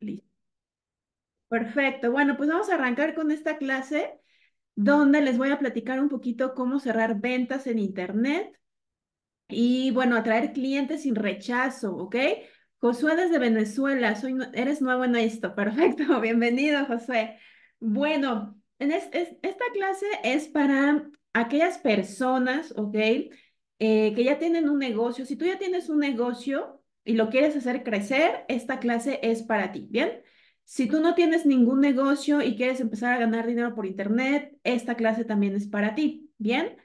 Listo. Perfecto. Bueno, pues vamos a arrancar con esta clase donde les voy a platicar un poquito cómo cerrar ventas en Internet y, bueno, atraer clientes sin rechazo, ¿ok? Josué desde Venezuela, soy, eres nuevo en esto. Perfecto, bienvenido, Josué. Bueno, en esta clase es para aquellas personas, ¿ok? Eh, que ya tienen un negocio. Si tú ya tienes un negocio, y lo quieres hacer crecer, esta clase es para ti, ¿bien? Si tú no tienes ningún negocio y quieres empezar a ganar dinero por internet, esta clase también es para ti, ¿bien?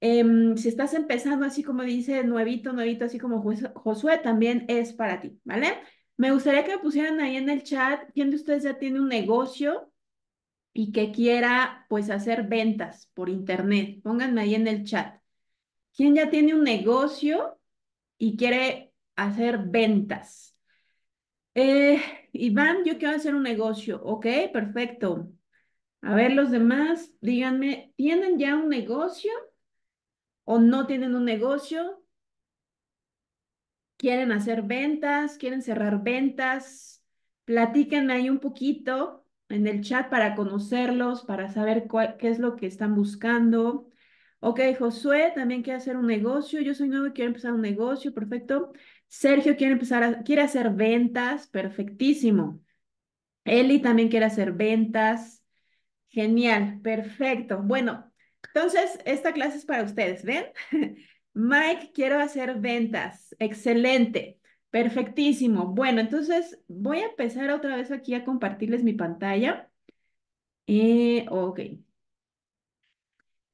Em, si estás empezando así como dice nuevito, nuevito, así como Josué, también es para ti, ¿vale? Me gustaría que me pusieran ahí en el chat quién de ustedes ya tiene un negocio y que quiera pues hacer ventas por internet. Pónganme ahí en el chat. ¿Quién ya tiene un negocio y quiere hacer ventas. Eh, Iván, yo quiero hacer un negocio. Ok, perfecto. A ver, los demás, díganme, ¿tienen ya un negocio o no tienen un negocio? ¿Quieren hacer ventas? ¿Quieren cerrar ventas? Platíquenme ahí un poquito en el chat para conocerlos, para saber qué es lo que están buscando. Ok, Josué también quiere hacer un negocio. Yo soy nuevo y quiero empezar un negocio. Perfecto. Sergio quiere empezar quiere hacer ventas, perfectísimo. Eli también quiere hacer ventas. Genial, perfecto. Bueno, entonces esta clase es para ustedes, ¿ven? Mike, quiero hacer ventas. Excelente, perfectísimo. Bueno, entonces voy a empezar otra vez aquí a compartirles mi pantalla. Eh, ok.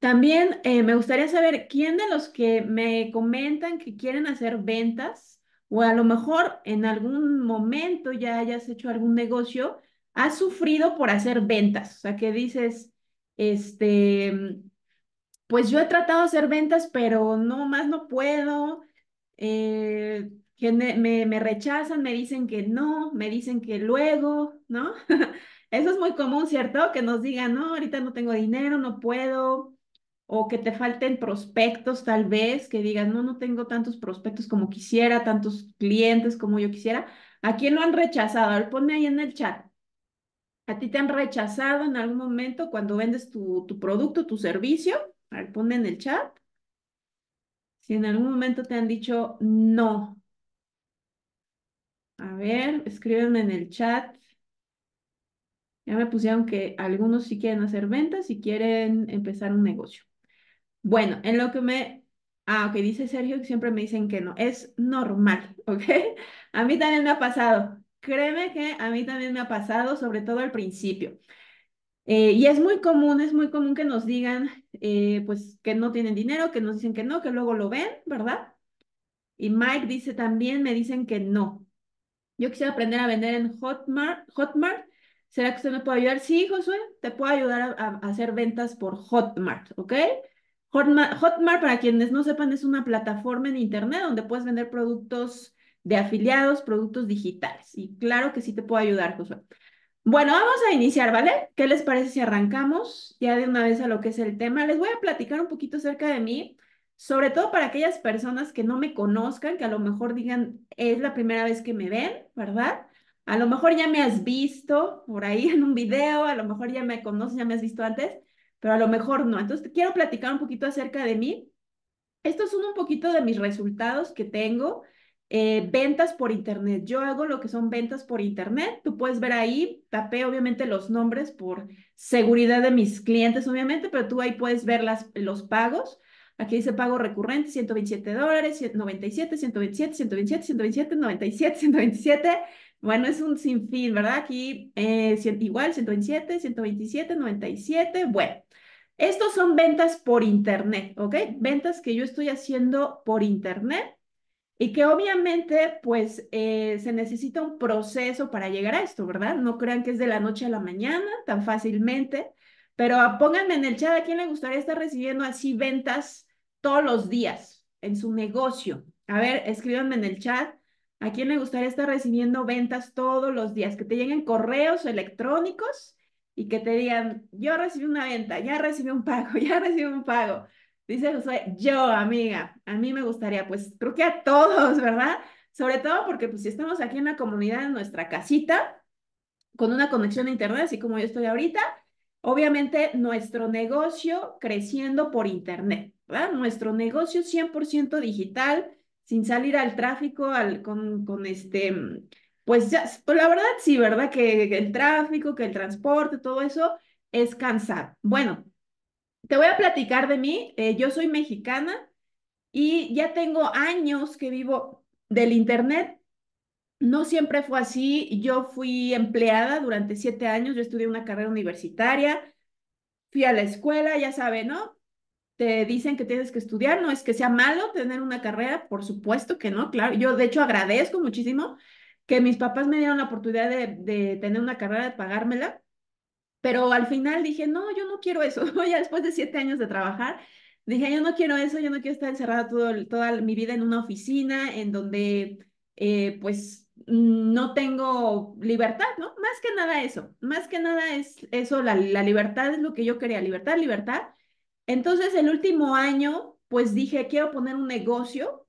También eh, me gustaría saber quién de los que me comentan que quieren hacer ventas o a lo mejor en algún momento ya hayas hecho algún negocio, has sufrido por hacer ventas, o sea, que dices, este, mm, pues yo he tratado de hacer ventas, pero no más no puedo, eh, me, me rechazan, me dicen que no, me dicen que luego, ¿no? Eso es muy común, ¿cierto? Que nos digan, no, ahorita no tengo dinero, no puedo, o que te falten prospectos tal vez, que digan, no, no tengo tantos prospectos como quisiera, tantos clientes como yo quisiera. ¿A quién lo han rechazado? A ver, ponme ahí en el chat. ¿A ti te han rechazado en algún momento cuando vendes tu, tu producto, tu servicio? A ver, ponme en el chat. Si en algún momento te han dicho no. A ver, escríbenme en el chat. Ya me pusieron que algunos sí quieren hacer ventas y quieren empezar un negocio. Bueno, en lo que me... Ah, ok, dice Sergio que siempre me dicen que no. Es normal, ¿ok? A mí también me ha pasado. Créeme que a mí también me ha pasado, sobre todo al principio. Eh, y es muy común, es muy común que nos digan, eh, pues, que no tienen dinero, que nos dicen que no, que luego lo ven, ¿verdad? Y Mike dice también, me dicen que no. Yo quisiera aprender a vender en Hotmart. Hotmart. ¿Será que usted me puede ayudar? Sí, Josué, te puedo ayudar a, a hacer ventas por Hotmart, ¿ok? Hotmart, para quienes no sepan, es una plataforma en Internet donde puedes vender productos de afiliados, productos digitales. Y claro que sí te puedo ayudar, Josué. Bueno, vamos a iniciar, ¿vale? ¿Qué les parece si arrancamos ya de una vez a lo que es el tema? Les voy a platicar un poquito acerca de mí, sobre todo para aquellas personas que no me conozcan, que a lo mejor digan, es la primera vez que me ven, ¿verdad? A lo mejor ya me has visto por ahí en un video, a lo mejor ya me conoces, ya me has visto antes pero a lo mejor no. Entonces, quiero platicar un poquito acerca de mí. Estos son un poquito de mis resultados que tengo. Eh, ventas por internet. Yo hago lo que son ventas por internet. Tú puedes ver ahí, tapé obviamente los nombres por seguridad de mis clientes, obviamente, pero tú ahí puedes ver las, los pagos. Aquí dice pago recurrente, 127 dólares, 97, 127, 127, 127, 97, 127. Bueno, es un sinfín, ¿verdad? Aquí eh, igual, 127, 127, 97. Bueno, estos son ventas por Internet, ¿ok? Ventas que yo estoy haciendo por Internet y que obviamente pues eh, se necesita un proceso para llegar a esto, ¿verdad? No crean que es de la noche a la mañana tan fácilmente, pero pónganme en el chat a quién le gustaría estar recibiendo así ventas todos los días en su negocio. A ver, escríbanme en el chat a quién le gustaría estar recibiendo ventas todos los días, que te lleguen correos electrónicos y que te digan, yo recibí una venta, ya recibí un pago, ya recibí un pago. Dice José yo, amiga, a mí me gustaría, pues creo que a todos, ¿verdad? Sobre todo porque pues si estamos aquí en la comunidad, en nuestra casita, con una conexión a internet, así como yo estoy ahorita, obviamente nuestro negocio creciendo por internet, ¿verdad? Nuestro negocio 100% digital, sin salir al tráfico, al, con, con este pues ya, pues la verdad sí, ¿verdad? Que, el tráfico, que el transporte, todo eso es cansado. Bueno, te voy a platicar de mí. Eh, yo soy mexicana y ya tengo años que vivo del Internet. No siempre fue así. Yo fui empleada durante siete años. Yo estudié una carrera universitaria. Fui a la escuela, ya sabe, ¿no? Te dicen que tienes que estudiar. No es que sea malo tener una carrera, por supuesto que no, claro. Yo de hecho agradezco muchísimo que mis papás me dieron la oportunidad de, tener una carrera, de pagármela, pero al final dije, no, yo no quiero eso. ya después de siete años de trabajar, dije, yo no quiero eso, yo no quiero estar encerrada todo, toda mi vida en una oficina en donde eh, pues no tengo libertad, ¿no? Más que nada eso, más que nada es eso, la, la libertad es lo que yo quería, libertad, libertad. Entonces el último año, pues dije, quiero poner un negocio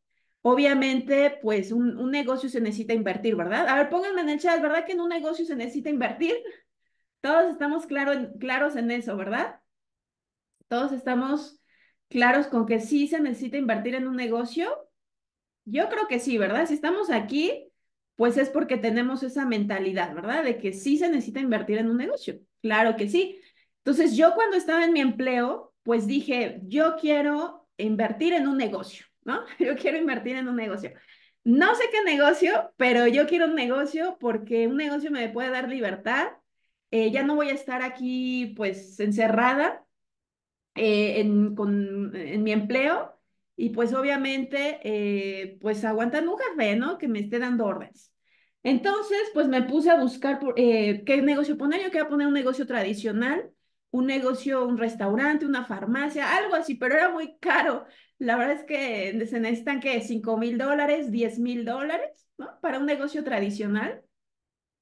Obviamente, pues un, negocio se necesita invertir, ¿verdad? A ver, pónganme en el chat, ¿verdad que en un negocio se necesita invertir? Todos estamos claros en eso, ¿verdad? Todos estamos claros con que sí se necesita invertir en un negocio. Yo creo que sí, ¿verdad? Si estamos aquí, pues es porque tenemos esa mentalidad, ¿verdad? De que sí se necesita invertir en un negocio. Claro que sí. Entonces, yo cuando estaba en mi empleo, pues dije, yo quiero invertir en un negocio. ¿no? Yo quiero invertir en un negocio. No sé qué negocio, pero yo quiero un negocio porque un negocio me puede dar libertad. Eh, ya no voy a estar aquí pues encerrada eh, en, mi empleo y pues obviamente eh, pues aguantan un café, ¿no? Que me esté dando órdenes. Entonces, pues me puse a buscar qué negocio poner. Yo quería poner un negocio tradicional, un negocio, un restaurante, una farmacia, algo así, pero era muy caro. La verdad es que se necesitan que 5 mil dólares, 10 mil dólares, ¿no? Para un negocio tradicional.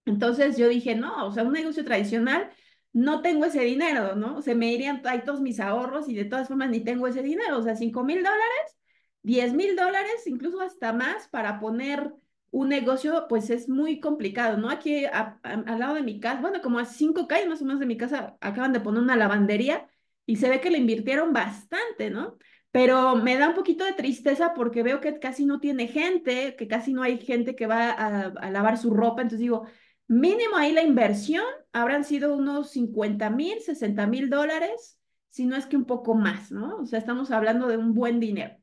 Entonces yo dije, no, o sea, un negocio tradicional, no tengo ese dinero, ¿no? Se me irían ahí todos mis ahorros y de todas formas ni tengo ese dinero, o sea, 5 mil dólares, 10 mil dólares, incluso hasta más para poner un negocio, pues es muy complicado, ¿no? Aquí al lado de mi casa, bueno, como a cinco calles más o menos de mi casa, acaban de poner una lavandería y se ve que le invirtieron bastante, ¿no? Pero me da un poquito de tristeza porque veo que casi no tiene gente, que casi no hay gente que va a, a lavar su ropa. Entonces digo, mínimo ahí la inversión habrán sido unos 50 mil, 60 mil dólares, si no es que un poco más, ¿no? O sea, estamos hablando de un buen dinero.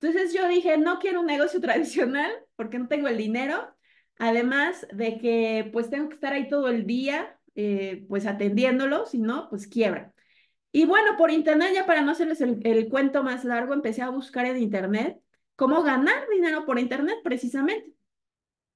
Entonces yo dije, no quiero un negocio tradicional, porque no tengo el dinero, además de que pues tengo que estar ahí todo el día, eh, pues atendiéndolo, si no, pues quiebra. Y bueno, por internet, ya para no hacerles el cuento más largo, empecé a buscar en internet cómo ganar dinero por internet precisamente.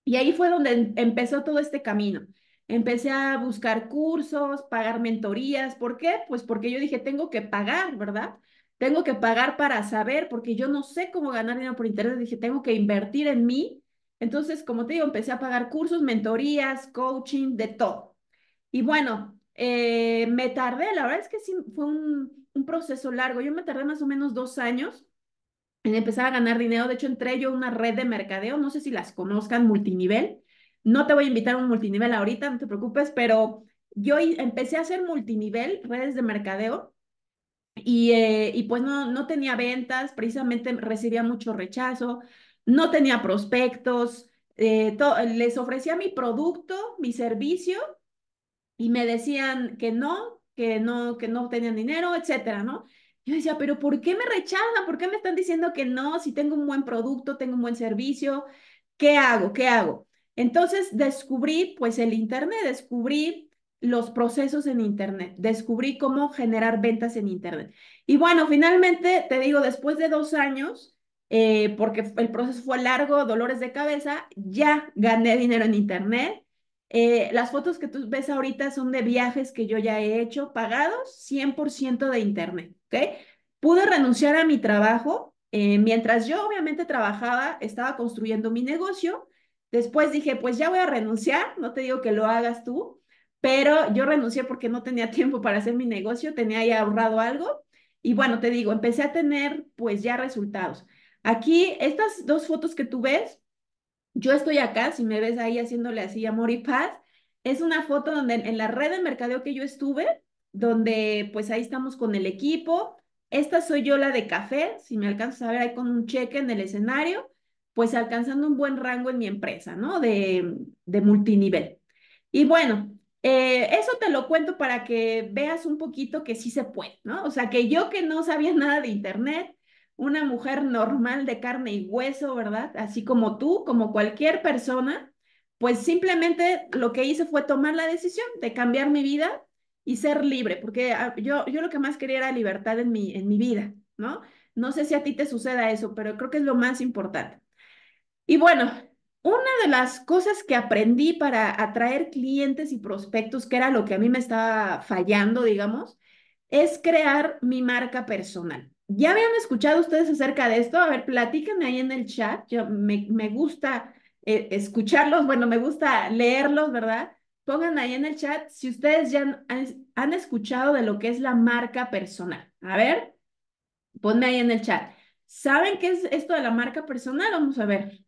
Y ahí fue donde em, empezó todo este camino. Empecé a buscar cursos, pagar mentorías. ¿Por qué? Pues porque yo dije, tengo que pagar, ¿verdad? tengo que pagar para saber, porque yo no sé cómo ganar dinero por internet, dije, tengo que invertir en mí. Entonces, como te digo, empecé a pagar cursos, mentorías, coaching, de todo. Y bueno, eh, me tardé, la verdad es que sí, fue un, un proceso largo. Yo me tardé más o menos dos años en empezar a ganar dinero. De hecho, entré yo a una red de mercadeo, no sé si las conozcan, multinivel. No te voy a invitar a un multinivel ahorita, no te preocupes, pero yo empecé a hacer multinivel, redes de mercadeo, eh, y, pues no, no tenía ventas, precisamente recibía mucho rechazo, no tenía prospectos, eh, les ofrecía mi producto, mi servicio, y me decían que no, que no, que no tenían dinero, etcétera, ¿no? Yo decía, pero ¿por qué me rechazan? ¿Por qué me están diciendo que no? Si tengo un buen producto, tengo un buen servicio, ¿qué hago? ¿Qué hago? Entonces descubrí pues el Internet, descubrí los procesos en Internet, descubrí cómo generar ventas en Internet. Y bueno, finalmente, te digo, después de dos años, eh, porque el proceso fue largo, dolores de cabeza, ya gané dinero en Internet. Eh, las fotos que tú ves ahorita son de viajes que yo ya he hecho, pagados 100% de Internet, ¿ok? Pude renunciar a mi trabajo. Eh, mientras yo obviamente trabajaba, estaba construyendo mi negocio. Después dije, pues ya voy a renunciar, no te digo que lo hagas tú, pero yo renuncié porque no tenía tiempo para hacer mi negocio, tenía ya ahorrado algo y bueno, te digo, empecé a tener pues ya resultados. Aquí, estas dos fotos que tú ves, yo estoy acá, si me ves ahí haciéndole así amor y paz, es una foto donde en la red de mercadeo que yo estuve, donde pues ahí estamos con el equipo. Esta soy yo la de café, si me alcanzas a ver ahí con un cheque en el escenario, pues alcanzando un buen rango en mi empresa, ¿no? De, de multinivel. Y bueno, eh, eso te lo cuento para que veas un poquito que sí se puede, ¿no? O sea, que yo que no sabía nada de Internet, una mujer normal de carne y hueso, ¿verdad? Así como tú, como cualquier persona, pues simplemente lo que hice fue tomar la decisión de cambiar mi vida y ser libre, porque ah, yo, yo lo que más quería era libertad en mi, en mi vida, ¿no? No sé si a ti te suceda eso, pero creo que es lo más importante. Y bueno, una de las cosas que aprendí para atraer clientes y prospectos, que era lo que a mí me estaba fallando, digamos, es crear mi marca personal. ¿Ya habían escuchado ustedes acerca de esto? A ver, platíquenme ahí en el chat. Yo, me, gusta eh, escucharlos, bueno, me gusta leerlos, ¿verdad? Pongan ahí en el chat si ustedes ya han, han escuchado de lo que es la marca personal. A ver, ponme ahí en el chat. ¿Saben qué es esto de la marca personal? Vamos a ver.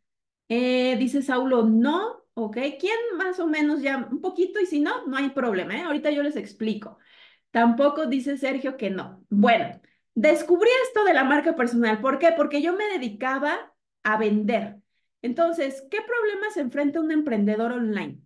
Eh, dice Saulo, no, ok. ¿Quién más o menos ya un poquito? Y si no, no hay problema, ¿eh? Ahorita yo les explico. Tampoco dice Sergio que no. Bueno, descubrí esto de la marca personal. ¿Por qué? Porque yo me dedicaba a vender. Entonces, ¿qué problemas enfrenta un emprendedor online?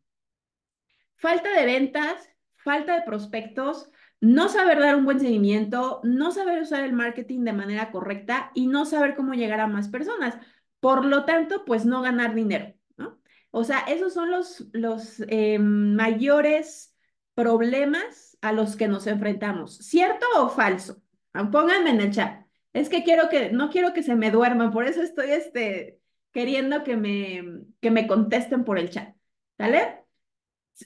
Falta de ventas, falta de prospectos, no saber dar un buen seguimiento, no saber usar el marketing de manera correcta y no saber cómo llegar a más personas. Por lo tanto, pues no ganar dinero, ¿no? O sea, esos son los, los eh, mayores problemas a los que nos enfrentamos. ¿Cierto o falso? Pónganme en el chat. Es que quiero que, no quiero que se me duerman, por eso estoy este, queriendo que me, que me contesten por el chat. ¿vale?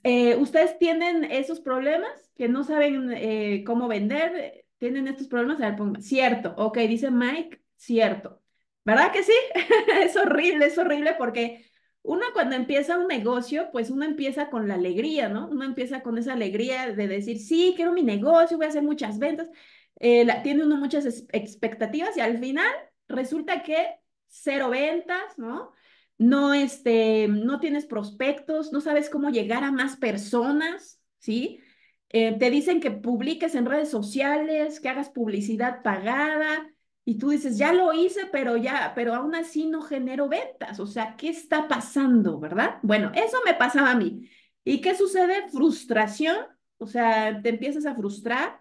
Eh, ¿Ustedes tienen esos problemas que no saben eh, cómo vender? ¿Tienen estos problemas? A ver, pongan. Cierto. Ok, dice Mike, cierto. ¿Verdad que sí? es horrible, es horrible porque uno cuando empieza un negocio, pues uno empieza con la alegría, ¿no? Uno empieza con esa alegría de decir, sí, quiero mi negocio, voy a hacer muchas ventas. Eh, tiene uno muchas expectativas y al final resulta que cero ventas, ¿no? No, este, no tienes prospectos, no sabes cómo llegar a más personas, ¿sí? Eh, te dicen que publiques en redes sociales, que hagas publicidad pagada, y tú dices, ya lo hice, pero ya, pero aún así no genero ventas. O sea, ¿qué está pasando, verdad? Bueno, eso me pasaba a mí. ¿Y qué sucede? Frustración, o sea, te empiezas a frustrar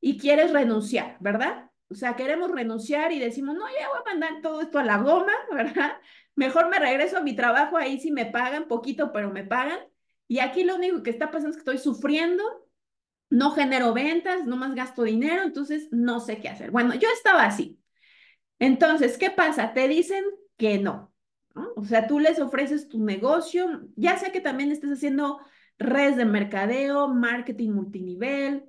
y quieres renunciar, ¿verdad? O sea, queremos renunciar y decimos, no, ya voy a mandar todo esto a la goma, ¿verdad? Mejor me regreso a mi trabajo, ahí sí me pagan poquito, pero me pagan. Y aquí lo único que está pasando es que estoy sufriendo, no genero ventas, no más gasto dinero, entonces no sé qué hacer. Bueno, yo estaba así. Entonces, ¿qué pasa? Te dicen que no, no. O sea, tú les ofreces tu negocio, ya sea que también estés haciendo redes de mercadeo, marketing multinivel,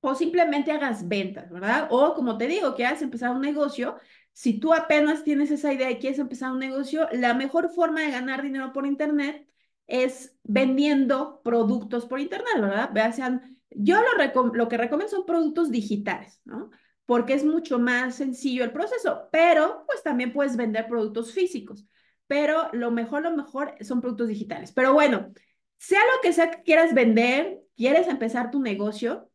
o simplemente hagas ventas, ¿verdad? O como te digo, que has empezado un negocio, si tú apenas tienes esa idea y quieres empezar un negocio, la mejor forma de ganar dinero por Internet es vendiendo productos por Internet, ¿verdad? Vean, yo lo, lo que recomiendo son productos digitales, ¿no? porque es mucho más sencillo el proceso, pero pues también puedes vender productos físicos, pero lo mejor, lo mejor son productos digitales. Pero bueno, sea lo que sea que quieras vender, quieres empezar tu negocio,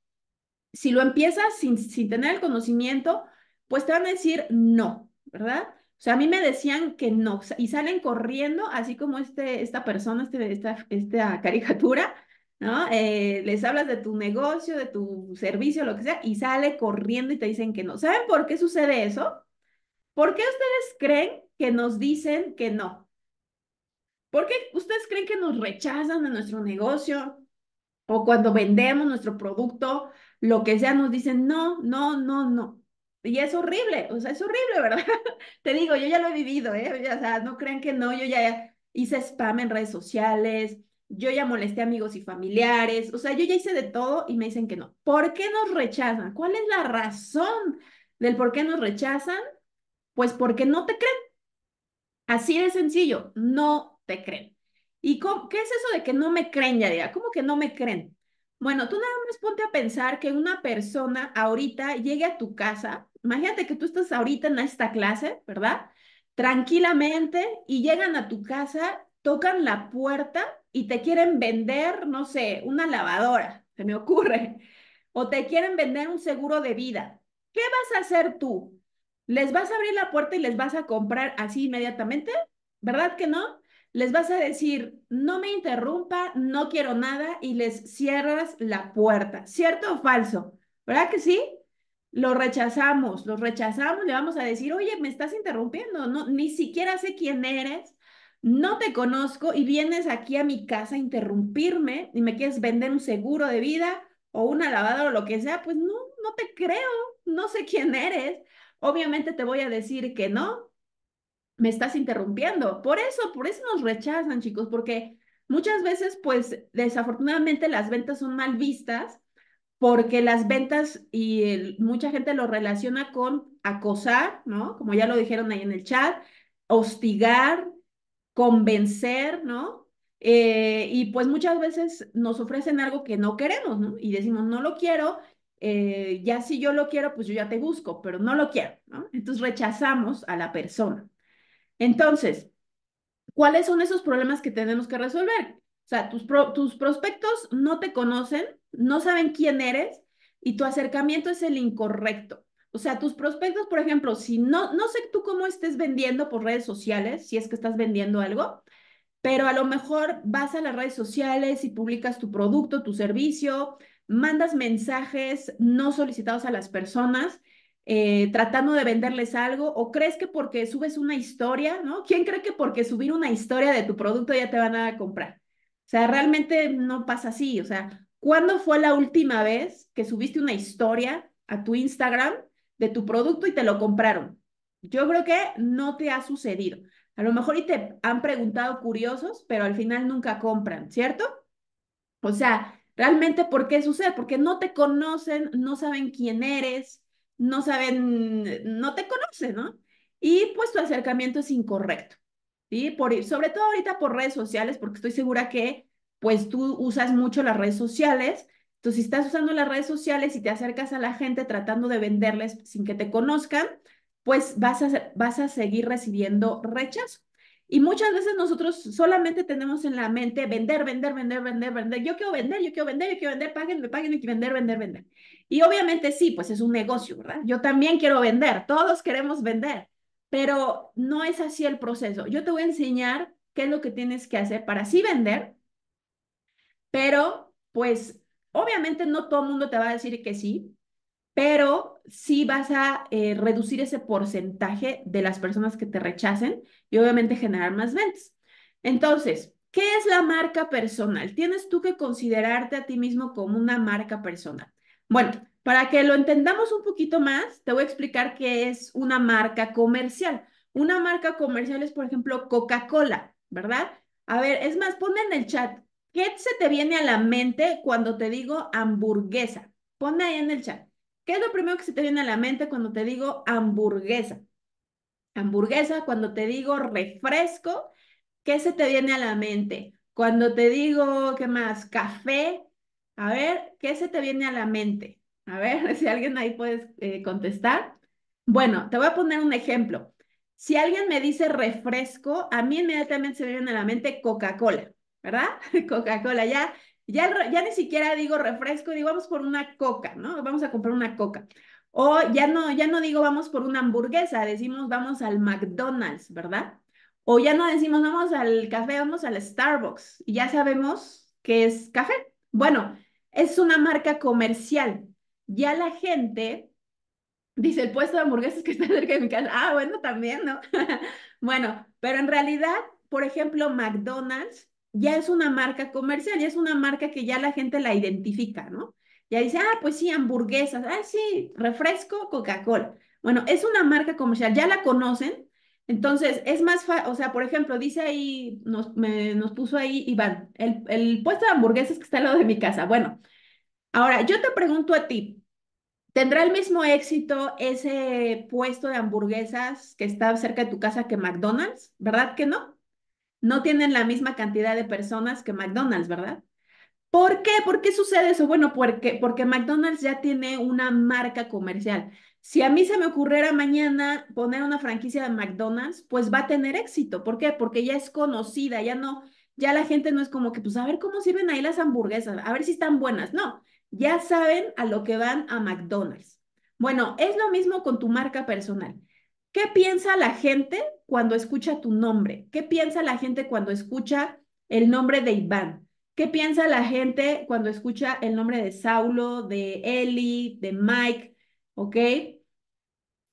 si lo empiezas sin, sin tener el conocimiento, pues te van a decir no, ¿verdad? O sea, a mí me decían que no y salen corriendo, así como este, esta persona, este, esta, esta caricatura, ¿no? Eh, les hablas de tu negocio, de tu servicio, lo que sea, y sale corriendo y te dicen que no. ¿Saben por qué sucede eso? ¿Por qué ustedes creen que nos dicen que no? ¿Por qué ustedes creen que nos rechazan de nuestro negocio? O cuando vendemos nuestro producto, lo que sea, nos dicen no, no, no, no. Y es horrible, o sea, es horrible, ¿verdad? te digo, yo ya lo he vivido, ¿eh? O sea, no crean que no, yo ya hice spam en redes sociales, yo ya molesté amigos y familiares, o sea, yo ya hice de todo y me dicen que no. ¿Por qué nos rechazan? ¿Cuál es la razón del por qué nos rechazan? Pues porque no te creen. Así de sencillo, no te creen. ¿Y qué es eso de que no me creen, ya, Yadira? ¿Cómo que no me creen? Bueno, tú nada más ponte a pensar que una persona ahorita llegue a tu casa, imagínate que tú estás ahorita en esta clase, ¿verdad? Tranquilamente y llegan a tu casa tocan la puerta y te quieren vender, no sé, una lavadora, se me ocurre, o te quieren vender un seguro de vida. ¿Qué vas a hacer tú? ¿Les vas a abrir la puerta y les vas a comprar así inmediatamente? ¿Verdad que no? Les vas a decir, no me interrumpa, no quiero nada y les cierras la puerta. ¿Cierto o falso? ¿Verdad que sí? lo rechazamos, lo rechazamos, le vamos a decir, oye, me estás interrumpiendo, no, ni siquiera sé quién eres, no te conozco y vienes aquí a mi casa a interrumpirme y me quieres vender un seguro de vida o una lavadora o lo que sea, pues no, no te creo, no sé quién eres. Obviamente te voy a decir que no, me estás interrumpiendo. Por eso, por eso nos rechazan, chicos, porque muchas veces, pues desafortunadamente las ventas son mal vistas porque las ventas y mucha gente lo relaciona con acosar, ¿no? Como ya lo dijeron ahí en el chat, hostigar, convencer, ¿no? Eh, y pues muchas veces nos ofrecen algo que no queremos, ¿no? Y decimos, no lo quiero, eh, ya si yo lo quiero, pues yo ya te busco, pero no lo quiero, ¿no? Entonces rechazamos a la persona. Entonces, ¿cuáles son esos problemas que tenemos que resolver? O sea, tus, tus prospectos no te conocen, no saben quién eres y tu acercamiento es el incorrecto. O sea, tus prospectos, por ejemplo, si no, no sé tú cómo estés vendiendo por redes sociales, si es que estás vendiendo algo, pero a lo mejor vas a las redes sociales y publicas tu producto, tu servicio, mandas mensajes no solicitados a las personas. Eh, tratando de venderles algo o crees que porque subes una historia, ¿no? ¿Quién cree que porque subir una historia de tu producto ya te van a comprar? O sea, realmente no pasa así. O sea, ¿cuándo fue la última vez que subiste una historia a tu Instagram de tu producto y te lo compraron. Yo creo que no te ha sucedido. A lo mejor y te han preguntado curiosos, pero al final nunca compran, ¿cierto? O sea, realmente, ¿por qué sucede? Porque no te conocen, no saben quién eres, no saben, no te conocen, ¿no? Y pues tu acercamiento es incorrecto, y Por, sobre todo ahorita por redes sociales, porque estoy segura que pues tú usas mucho las redes sociales entonces, si estás usando las redes sociales y te acercas a la gente tratando de venderles sin que te conozcan, pues vas a, vas a seguir recibiendo rechazo. Y muchas veces nosotros solamente tenemos en la mente vender, vender, vender, vender, vender. Yo quiero vender, yo quiero vender, yo quiero vender, páguenme, páguenme, vender, vender, vender. Y obviamente sí, pues es un negocio, ¿verdad? Yo también quiero vender, todos queremos vender, pero no es así el proceso. Yo te voy a enseñar qué es lo que tienes que hacer para sí vender, pero pues Obviamente no todo el mundo te va a decir que sí, pero sí vas a eh, reducir ese porcentaje de las personas que te rechacen y obviamente generar más ventas. Entonces, ¿qué es la marca personal? Tienes tú que considerarte a ti mismo como una marca personal. Bueno, para que lo entendamos un poquito más, te voy a explicar qué es una marca comercial. Una marca comercial es, por ejemplo, Coca-Cola, ¿verdad? A ver, es más, ponme en el chat, ¿Qué se te viene a la mente cuando te digo hamburguesa? Pon ahí en el chat. ¿Qué es lo primero que se te viene a la mente cuando te digo hamburguesa? Hamburguesa, cuando te digo refresco, ¿qué se te viene a la mente? Cuando te digo, ¿qué más? Café. A ver, ¿qué se te viene a la mente? A ver, si alguien ahí puede eh, contestar. Bueno, te voy a poner un ejemplo. Si alguien me dice refresco, a mí inmediatamente se me viene a la mente Coca-Cola. ¿verdad? Coca-Cola, ya, ya, ya ni siquiera digo refresco, digo vamos por una coca, ¿no? Vamos a comprar una coca. O ya no, ya no digo vamos por una hamburguesa, decimos vamos al McDonald's, ¿verdad? O ya no decimos vamos al café, vamos al Starbucks. Y ya sabemos que es café. Bueno, es una marca comercial. Ya la gente dice el puesto de hamburguesas que está cerca de mi casa. Ah, bueno, también, ¿no? bueno, pero en realidad, por ejemplo, McDonald's ya es una marca comercial, ya es una marca que ya la gente la identifica, ¿no? Ya dice, ah, pues sí, hamburguesas, ah, sí, refresco, Coca-Cola. Bueno, es una marca comercial, ya la conocen, entonces es más fácil, o sea, por ejemplo, dice ahí, nos, me, puso ahí Iván, el, el puesto de hamburguesas que está al lado de mi casa. Bueno, ahora yo te pregunto a ti, ¿tendrá el mismo éxito ese puesto de hamburguesas que está cerca de tu casa que McDonald's? ¿Verdad que no? no tienen la misma cantidad de personas que McDonald's, ¿verdad? ¿Por qué? ¿Por qué sucede eso? Bueno, porque, porque McDonald's ya tiene una marca comercial. Si a mí se me ocurriera mañana poner una franquicia de McDonald's, pues va a tener éxito. ¿Por qué? Porque ya es conocida, ya no, ya la gente no es como que, pues a ver cómo sirven ahí las hamburguesas, a ver si están buenas. No, ya saben a lo que van a McDonald's. Bueno, es lo mismo con tu marca personal. ¿Qué piensa la gente cuando escucha tu nombre? ¿Qué piensa la gente cuando escucha el nombre de Iván? ¿Qué piensa la gente cuando escucha el nombre de Saulo, de Eli, de Mike? ¿Ok?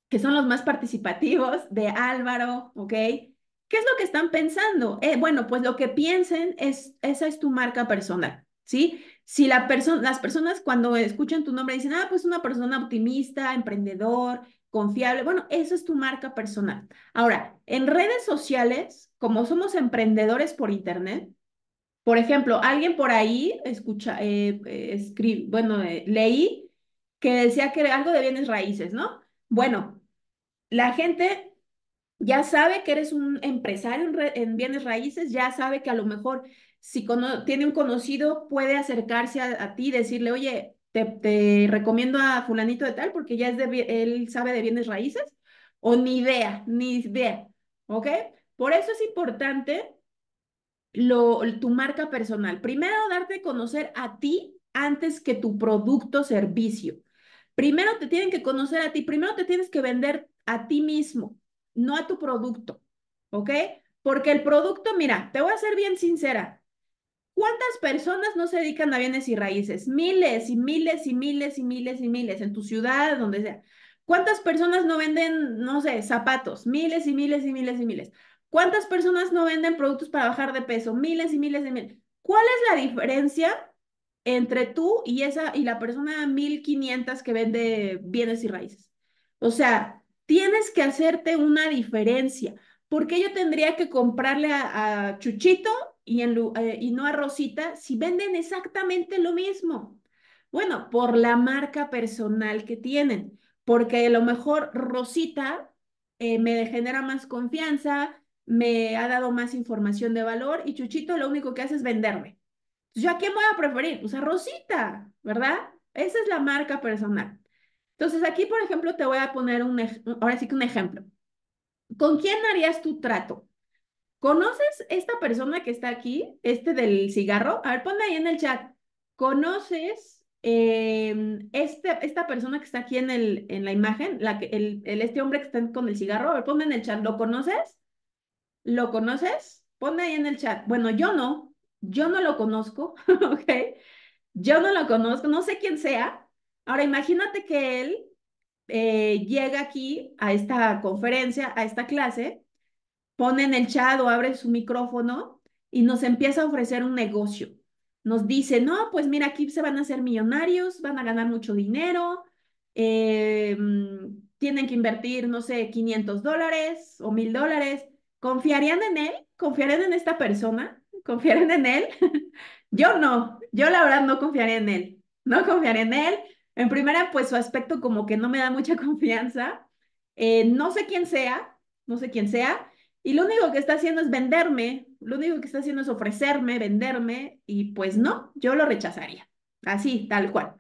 Que son los más participativos, de Álvaro, ¿ok? ¿Qué es lo que están pensando? Eh, bueno, pues lo que piensen es, esa es tu marca personal, ¿sí? Si la las personas cuando escuchan tu nombre dicen, ah, pues una persona optimista, emprendedor, confiable. Bueno, eso es tu marca personal. Ahora, en redes sociales, como somos emprendedores por Internet, por ejemplo, alguien por ahí escucha, eh, eh, escribe, bueno, eh, leí que decía que algo de bienes raíces, ¿no? Bueno, la gente ya sabe que eres un empresario en, bienes raíces, ya sabe que a lo mejor si tiene un conocido puede acercarse a ti y decirle, oye, te, recomiendo a fulanito de tal porque ya es de, él sabe de bienes raíces, o ni idea, ni idea, ¿ok? Por eso es importante lo, tu marca personal. Primero, darte a conocer a ti antes que tu producto o servicio. Primero te tienen que conocer a ti, primero te tienes que vender a ti mismo, no a tu producto, ¿ok? Porque el producto, mira, te voy a ser bien sincera, ¿Cuántas personas no se dedican a bienes y raíces? Miles y miles y miles y miles y miles en tu ciudad, donde sea. ¿Cuántas personas no venden, no sé, zapatos? Miles y miles y miles y miles. ¿Cuántas personas no venden productos para bajar de peso? Miles y miles y miles. ¿Cuál es la diferencia entre tú y esa y la persona 1500 que vende bienes y raíces? O sea, tienes que hacerte una diferencia. ¿Por qué yo tendría que comprarle a Chuchito y, en, eh, y no a Rosita si venden exactamente lo mismo? Bueno, por la marca personal que tienen, porque a lo mejor Rosita eh, me genera más confianza, me ha dado más información de valor y Chuchito lo único que hace es venderme. ¿Yo a quién voy a preferir? Pues a Rosita, ¿verdad? Esa es la marca personal. Entonces aquí, por ejemplo, te voy a poner un, ahora sí que un ejemplo. ¿Con quién harías tu trato? ¿Conoces esta persona que está aquí, este del cigarro? A ver, ponme ahí en el chat. ¿Conoces em, este, esta persona que está aquí en, el, en la imagen, que, el, este hombre que está con el cigarro? A ver, ponme en el chat. ¿Lo conoces? ¿Lo conoces? Ponme ahí en el chat. Bueno, yo no. Yo no lo conozco, ¿ok? Yo no lo conozco, no sé quién sea. Ahora imagínate que él eh, llega aquí a esta conferencia, a esta clase, pone en el chat o abre su micrófono y nos empieza a ofrecer un negocio. Nos dice, no, pues mira, aquí se van a hacer millonarios, van a ganar mucho dinero, eh, mm, tienen que invertir, no sé, 500 dólares o 1000 dólares. ¿Confiarían en él? ¿Confiarían en esta persona? ¿Confiarían en él? yo no, yo la verdad no confiaré en él, no confiaré en él. En primera, pues su aspecto como que no me da mucha confianza. Eh, no sé quién sea, no sé quién sea, y lo único que está haciendo es venderme, lo único que está haciendo es ofrecerme, venderme, y pues no, yo lo rechazaría. Así, tal cual.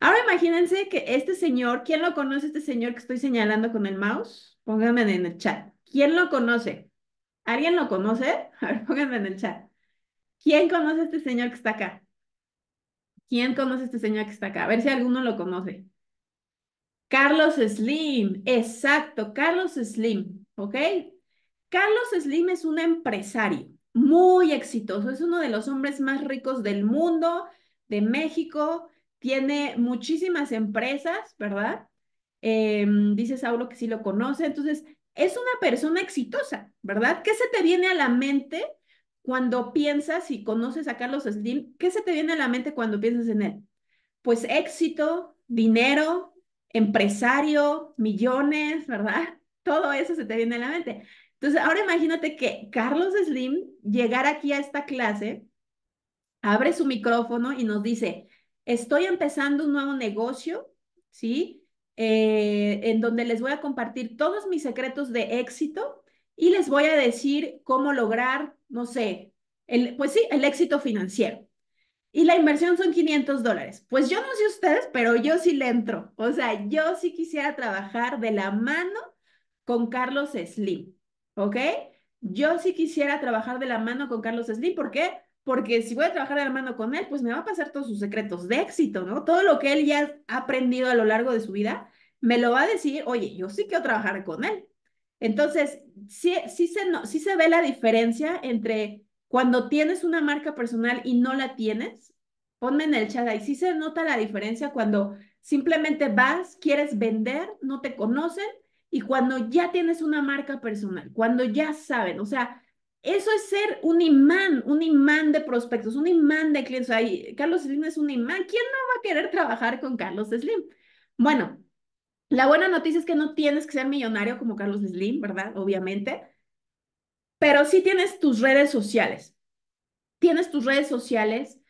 Ahora imagínense que este señor, ¿quién lo conoce este señor que estoy señalando con el mouse? Pónganme en el chat. ¿Quién lo conoce? ¿Alguien lo conoce? A ver, pónganme en el chat. ¿Quién conoce este señor que está acá? ¿Quién conoce este señor que está acá? A ver si alguno lo conoce. Carlos Slim, exacto, Carlos Slim, ¿ok? Carlos Slim es un empresario muy exitoso, es uno de los hombres más ricos del mundo, de México, tiene muchísimas empresas, ¿verdad? Em, dice Saulo que sí lo conoce, entonces es una persona exitosa, ¿verdad? ¿Qué se te viene a la mente cuando piensas y conoces a Carlos Slim? ¿Qué se te viene a la mente cuando piensas en él? Pues éxito, dinero, empresario, millones, ¿verdad? Todo eso se te viene a la mente. Entonces, ahora imagínate que Carlos Slim llegara aquí a esta clase, abre su micrófono y nos dice, estoy empezando un nuevo negocio, ¿sí? Eh, en donde les voy a compartir todos mis secretos de éxito y les voy a decir cómo lograr, no sé, el, pues sí, el éxito financiero. Y la inversión son 500 dólares. Pues yo no sé ustedes, pero yo sí le entro. O sea, yo sí quisiera trabajar de la mano con Carlos Slim. ¿Ok? Yo sí quisiera trabajar de la mano con Carlos Slim. ¿Por qué? Porque si voy a trabajar de la mano con él, pues me va a pasar todos sus secretos de éxito, ¿no? Todo lo que él ya ha aprendido a lo largo de su vida, me lo va a decir, oye, yo sí quiero trabajar con él. Entonces, sí, sí, se, no, sí se ve la diferencia entre cuando tienes una marca personal y no la tienes. Ponme en el chat ahí, sí se nota la diferencia cuando simplemente vas, quieres vender, no te conocen y cuando ya tienes una marca personal, cuando ya saben, o sea, eso es ser un imán, un imán de prospectos, un imán de clientes. O Carlos Slim es un imán. ¿Quién no va a querer trabajar con Carlos Slim? Bueno, la buena noticia es que no tienes que ser millonario como Carlos Slim, ¿verdad? Obviamente. Pero sí tienes tus redes sociales. Tienes tus redes sociales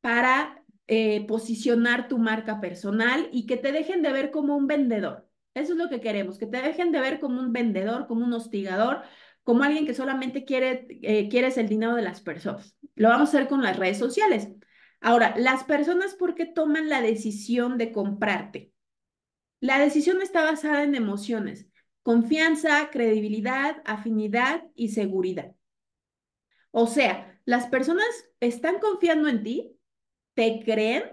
para eh, posicionar tu marca personal y que te dejen de ver como un vendedor. Eso es lo que queremos, que te dejen de ver como un vendedor, como un hostigador, como alguien que solamente quiere, eh, quieres el dinero de las personas. Lo vamos a hacer con las redes sociales. Ahora, las personas, ¿por qué toman la decisión de comprarte? La decisión está basada en emociones, confianza, credibilidad, afinidad y seguridad. O sea, las personas están confiando en ti, te creen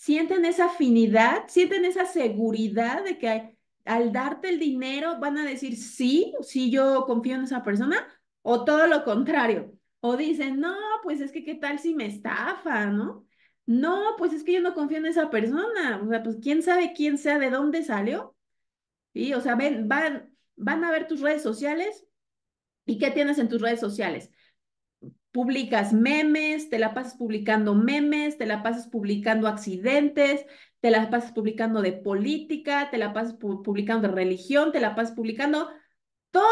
sienten esa afinidad, sienten esa seguridad de que al darte el dinero van a decir sí, sí yo confío en esa persona, o todo lo contrario, o dicen, no, pues es que qué tal si me estafa, ¿no? No, pues es que yo no confío en esa persona, o sea, pues quién sabe quién sea, de dónde salió. Y, ¿Sí? o sea, van, van a ver tus redes sociales y qué tienes en tus redes sociales publicas memes, te la pasas publicando memes, te la pasas publicando accidentes, te la pasas publicando de política, te la pasas publicando de religión, te la pasas publicando todo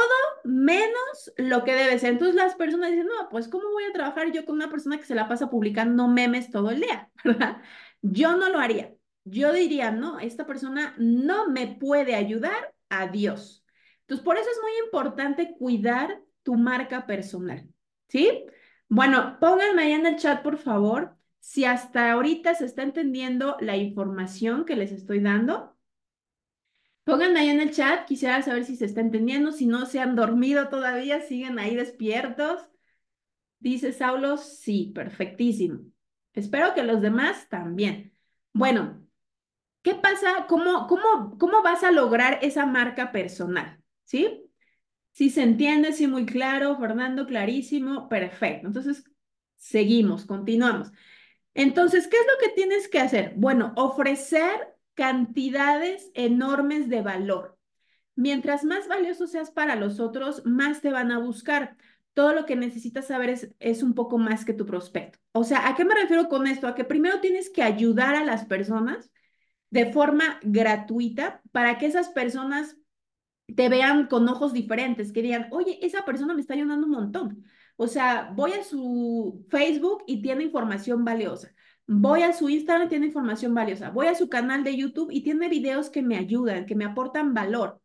menos lo que debes. ser. Entonces las personas dicen, no, pues ¿cómo voy a trabajar yo con una persona que se la pasa publicando memes todo el día? ¿verdad? Yo no lo haría. Yo diría, no, esta persona no me puede ayudar a Dios. Entonces, por eso es muy importante cuidar tu marca personal, ¿sí? Bueno, pónganme ahí en el chat, por favor, si hasta ahorita se está entendiendo la información que les estoy dando. Pónganme ahí en el chat, quisiera saber si se está entendiendo, si no se han dormido todavía, siguen ahí despiertos. Dice Saulo, sí, perfectísimo. Espero que los demás también. Bueno, ¿qué pasa? ¿Cómo, cómo, cómo vas a lograr esa marca personal? ¿Sí? Sí se entiende, sí muy claro, Fernando, clarísimo, perfecto. Entonces, seguimos, continuamos. Entonces, ¿qué es lo que tienes que hacer? Bueno, ofrecer cantidades enormes de valor. Mientras más valioso seas para los otros, más te van a buscar. Todo lo que necesitas saber es, es, un poco más que tu prospecto. O sea, ¿a qué me refiero con esto? A que primero tienes que ayudar a las personas de forma gratuita para que esas personas te vean con ojos diferentes, que digan, oye, esa persona me está ayudando un montón. O sea, voy a su Facebook y tiene información valiosa. Voy a su Instagram y tiene información valiosa. Voy a su canal de YouTube y tiene videos que me ayudan, que me aportan valor.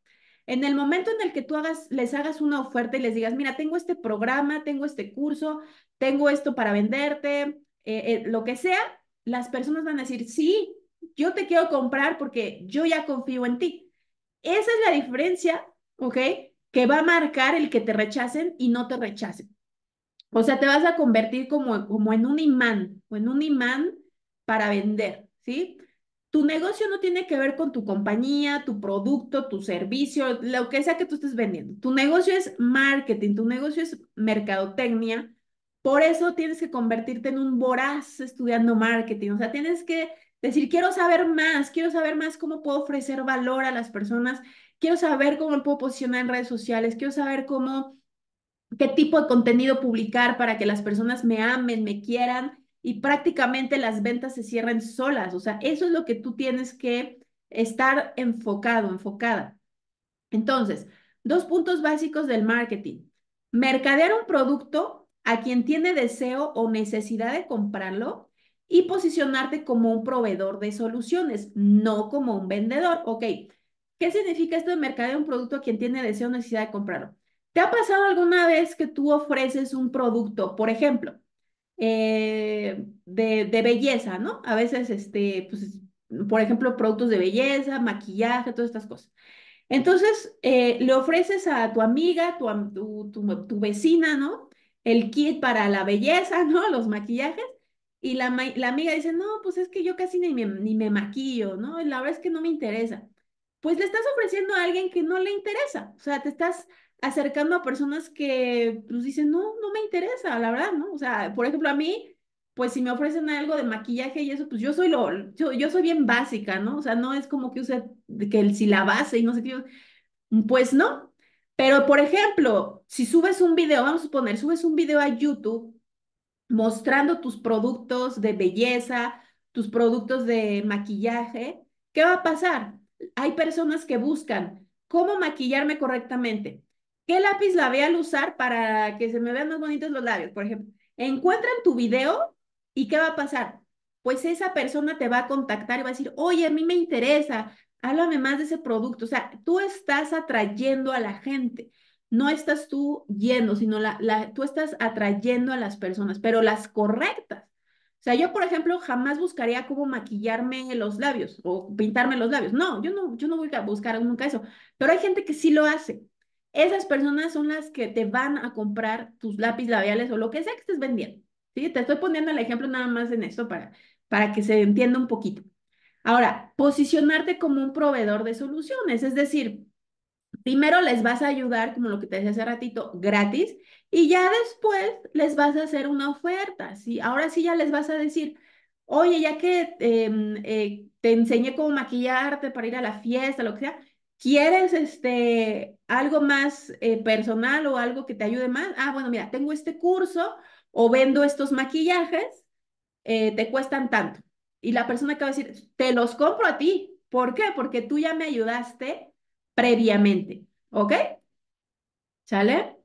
En el momento en el que tú hagas, les hagas una oferta y les digas, mira, tengo este programa, tengo este curso, tengo esto para venderte, eh, eh, lo que sea, las personas van a decir, sí, yo te quiero comprar porque yo ya confío en ti. Esa es la diferencia, ¿ok? Que va a marcar el que te rechacen y no te rechacen. O sea, te vas a convertir como, como en un imán, o en un imán para vender, ¿sí? Tu negocio no tiene que ver con tu compañía, tu producto, tu servicio, lo que sea que tú estés vendiendo. Tu negocio es marketing, tu negocio es mercadotecnia. Por eso tienes que convertirte en un voraz estudiando marketing. O sea, tienes que Decir, quiero saber más, quiero saber más cómo puedo ofrecer valor a las personas, quiero saber cómo me puedo posicionar en redes sociales, quiero saber cómo, qué tipo de contenido publicar para que las personas me amen, me quieran y prácticamente las ventas se cierren solas. O sea, eso es lo que tú tienes que estar enfocado, enfocada. Entonces, dos puntos básicos del marketing. Mercadear un producto a quien tiene deseo o necesidad de comprarlo y posicionarte como un proveedor de soluciones, no como un vendedor. Ok, ¿qué significa esto de mercadear un producto a quien tiene deseo o necesidad de comprarlo? ¿Te ha pasado alguna vez que tú ofreces un producto, por ejemplo, eh, de, belleza, ¿no? A veces, este, pues, por ejemplo, productos de belleza, maquillaje, todas estas cosas. Entonces, eh, le ofreces a tu amiga, tu, tu vecina, ¿no? El kit para la belleza, ¿no? Los maquillajes y la, amiga dice, no, pues es que yo casi ni me, ni me maquillo, ¿no? La verdad es que no me interesa. Pues le estás ofreciendo a alguien que no le interesa. O sea, te estás acercando a personas que pues dicen, no, no me interesa, la verdad, ¿no? O sea, por ejemplo, a mí, pues si me ofrecen algo de maquillaje y eso, pues yo soy lo, yo, soy bien básica, ¿no? O sea, no es como que use, que el, si la base y no sé qué, pues no. Pero, por ejemplo, si subes un video, vamos a suponer, subes un video a YouTube mostrando tus productos de belleza, tus productos de maquillaje, ¿qué va a pasar? Hay personas que buscan cómo maquillarme correctamente, qué lápiz la labial usar para que se me vean más bonitos los labios, por ejemplo. Encuentran tu video y ¿qué va a pasar? Pues esa persona te va a contactar y va a decir, oye, a mí me interesa, háblame más de ese producto. O sea, tú estás atrayendo a la gente no estás tú yendo, sino la, tú estás atrayendo a las personas, pero las correctas. O sea, yo, por ejemplo, jamás buscaría cómo maquillarme los labios o pintarme los labios. No, yo no, yo no voy a buscar nunca eso. Pero hay gente que sí lo hace. Esas personas son las que te van a comprar tus lápiz labiales o lo que sea que estés vendiendo. ¿sí? Te estoy poniendo el ejemplo nada más en esto para, para que se entienda un poquito. Ahora, posicionarte como un proveedor de soluciones, es decir, Primero les vas a ayudar, como lo que te decía hace ratito, gratis, y ya después les vas a hacer una oferta, ¿sí? Ahora sí ya les vas a decir, oye, ya que em, eh, te enseñé cómo maquillarte para ir a la fiesta, lo que sea, ¿quieres este, algo más eh, personal o algo que te ayude más? Ah, bueno, mira, tengo este curso o vendo estos maquillajes, eh, te cuestan tanto. Y la persona que va decir, te los compro a ti. ¿Por qué? Porque tú ya me ayudaste previamente, ¿ok? ¿Sale?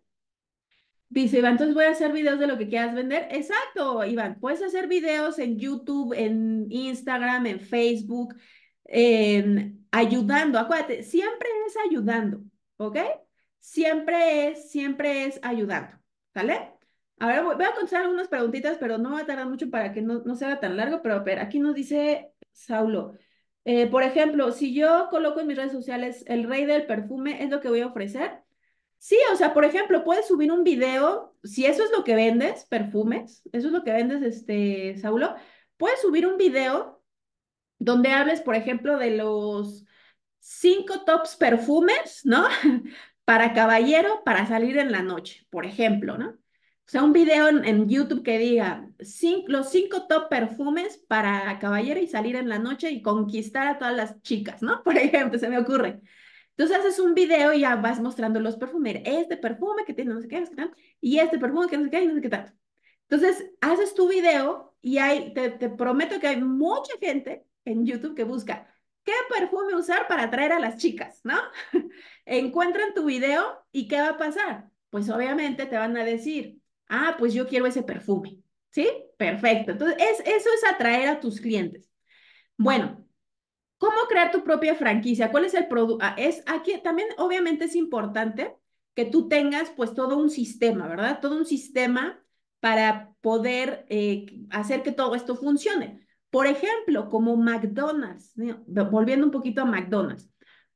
Dice Iván, entonces voy a hacer videos de lo que quieras vender. Exacto, Iván, puedes hacer videos en YouTube, en Instagram, en Facebook, ayudando. Acuérdate, siempre es ayudando, ¿ok? Siempre es, siempre es ayudando, ¿sale? Ahora voy, a contestar algunas preguntitas, pero no va a tardar mucho para que no, no sea tan largo, pero, pero aquí nos dice Saulo, eh, por ejemplo, si yo coloco en mis redes sociales el rey del perfume, ¿es lo que voy a ofrecer? Sí, o sea, por ejemplo, puedes subir un video, si eso es lo que vendes, perfumes, eso es lo que vendes, este, Saulo, puedes subir un video donde hables, por ejemplo, de los cinco tops perfumes, ¿no? para caballero, para salir en la noche, por ejemplo, ¿no? O sea, un video en, YouTube que diga los cinco top perfumes para caballero y salir en la noche y conquistar a todas las chicas, ¿no? Por ejemplo, se me ocurre. Entonces haces un video y ya vas mostrando los perfumes. Este perfume que tiene no sé qué, no sé qué y este perfume que no sé qué, no sé qué tanto. Entonces haces tu video y hay, te, te prometo que hay mucha gente en YouTube que busca qué perfume usar para atraer a las chicas, ¿no? Encuentran tu video y ¿qué va a pasar? Pues obviamente te van a decir, Ah, pues yo quiero ese perfume. ¿Sí? Perfecto. Entonces, eso es atraer a tus clientes. Bueno, ¿cómo crear tu propia franquicia? ¿Cuál es el producto? Ah, es aquí también, obviamente, es importante que tú tengas pues todo un sistema, ¿verdad? Todo un sistema para poder eh, hacer que todo esto funcione. Por ejemplo, como McDonald's, volviendo un poquito a McDonald's.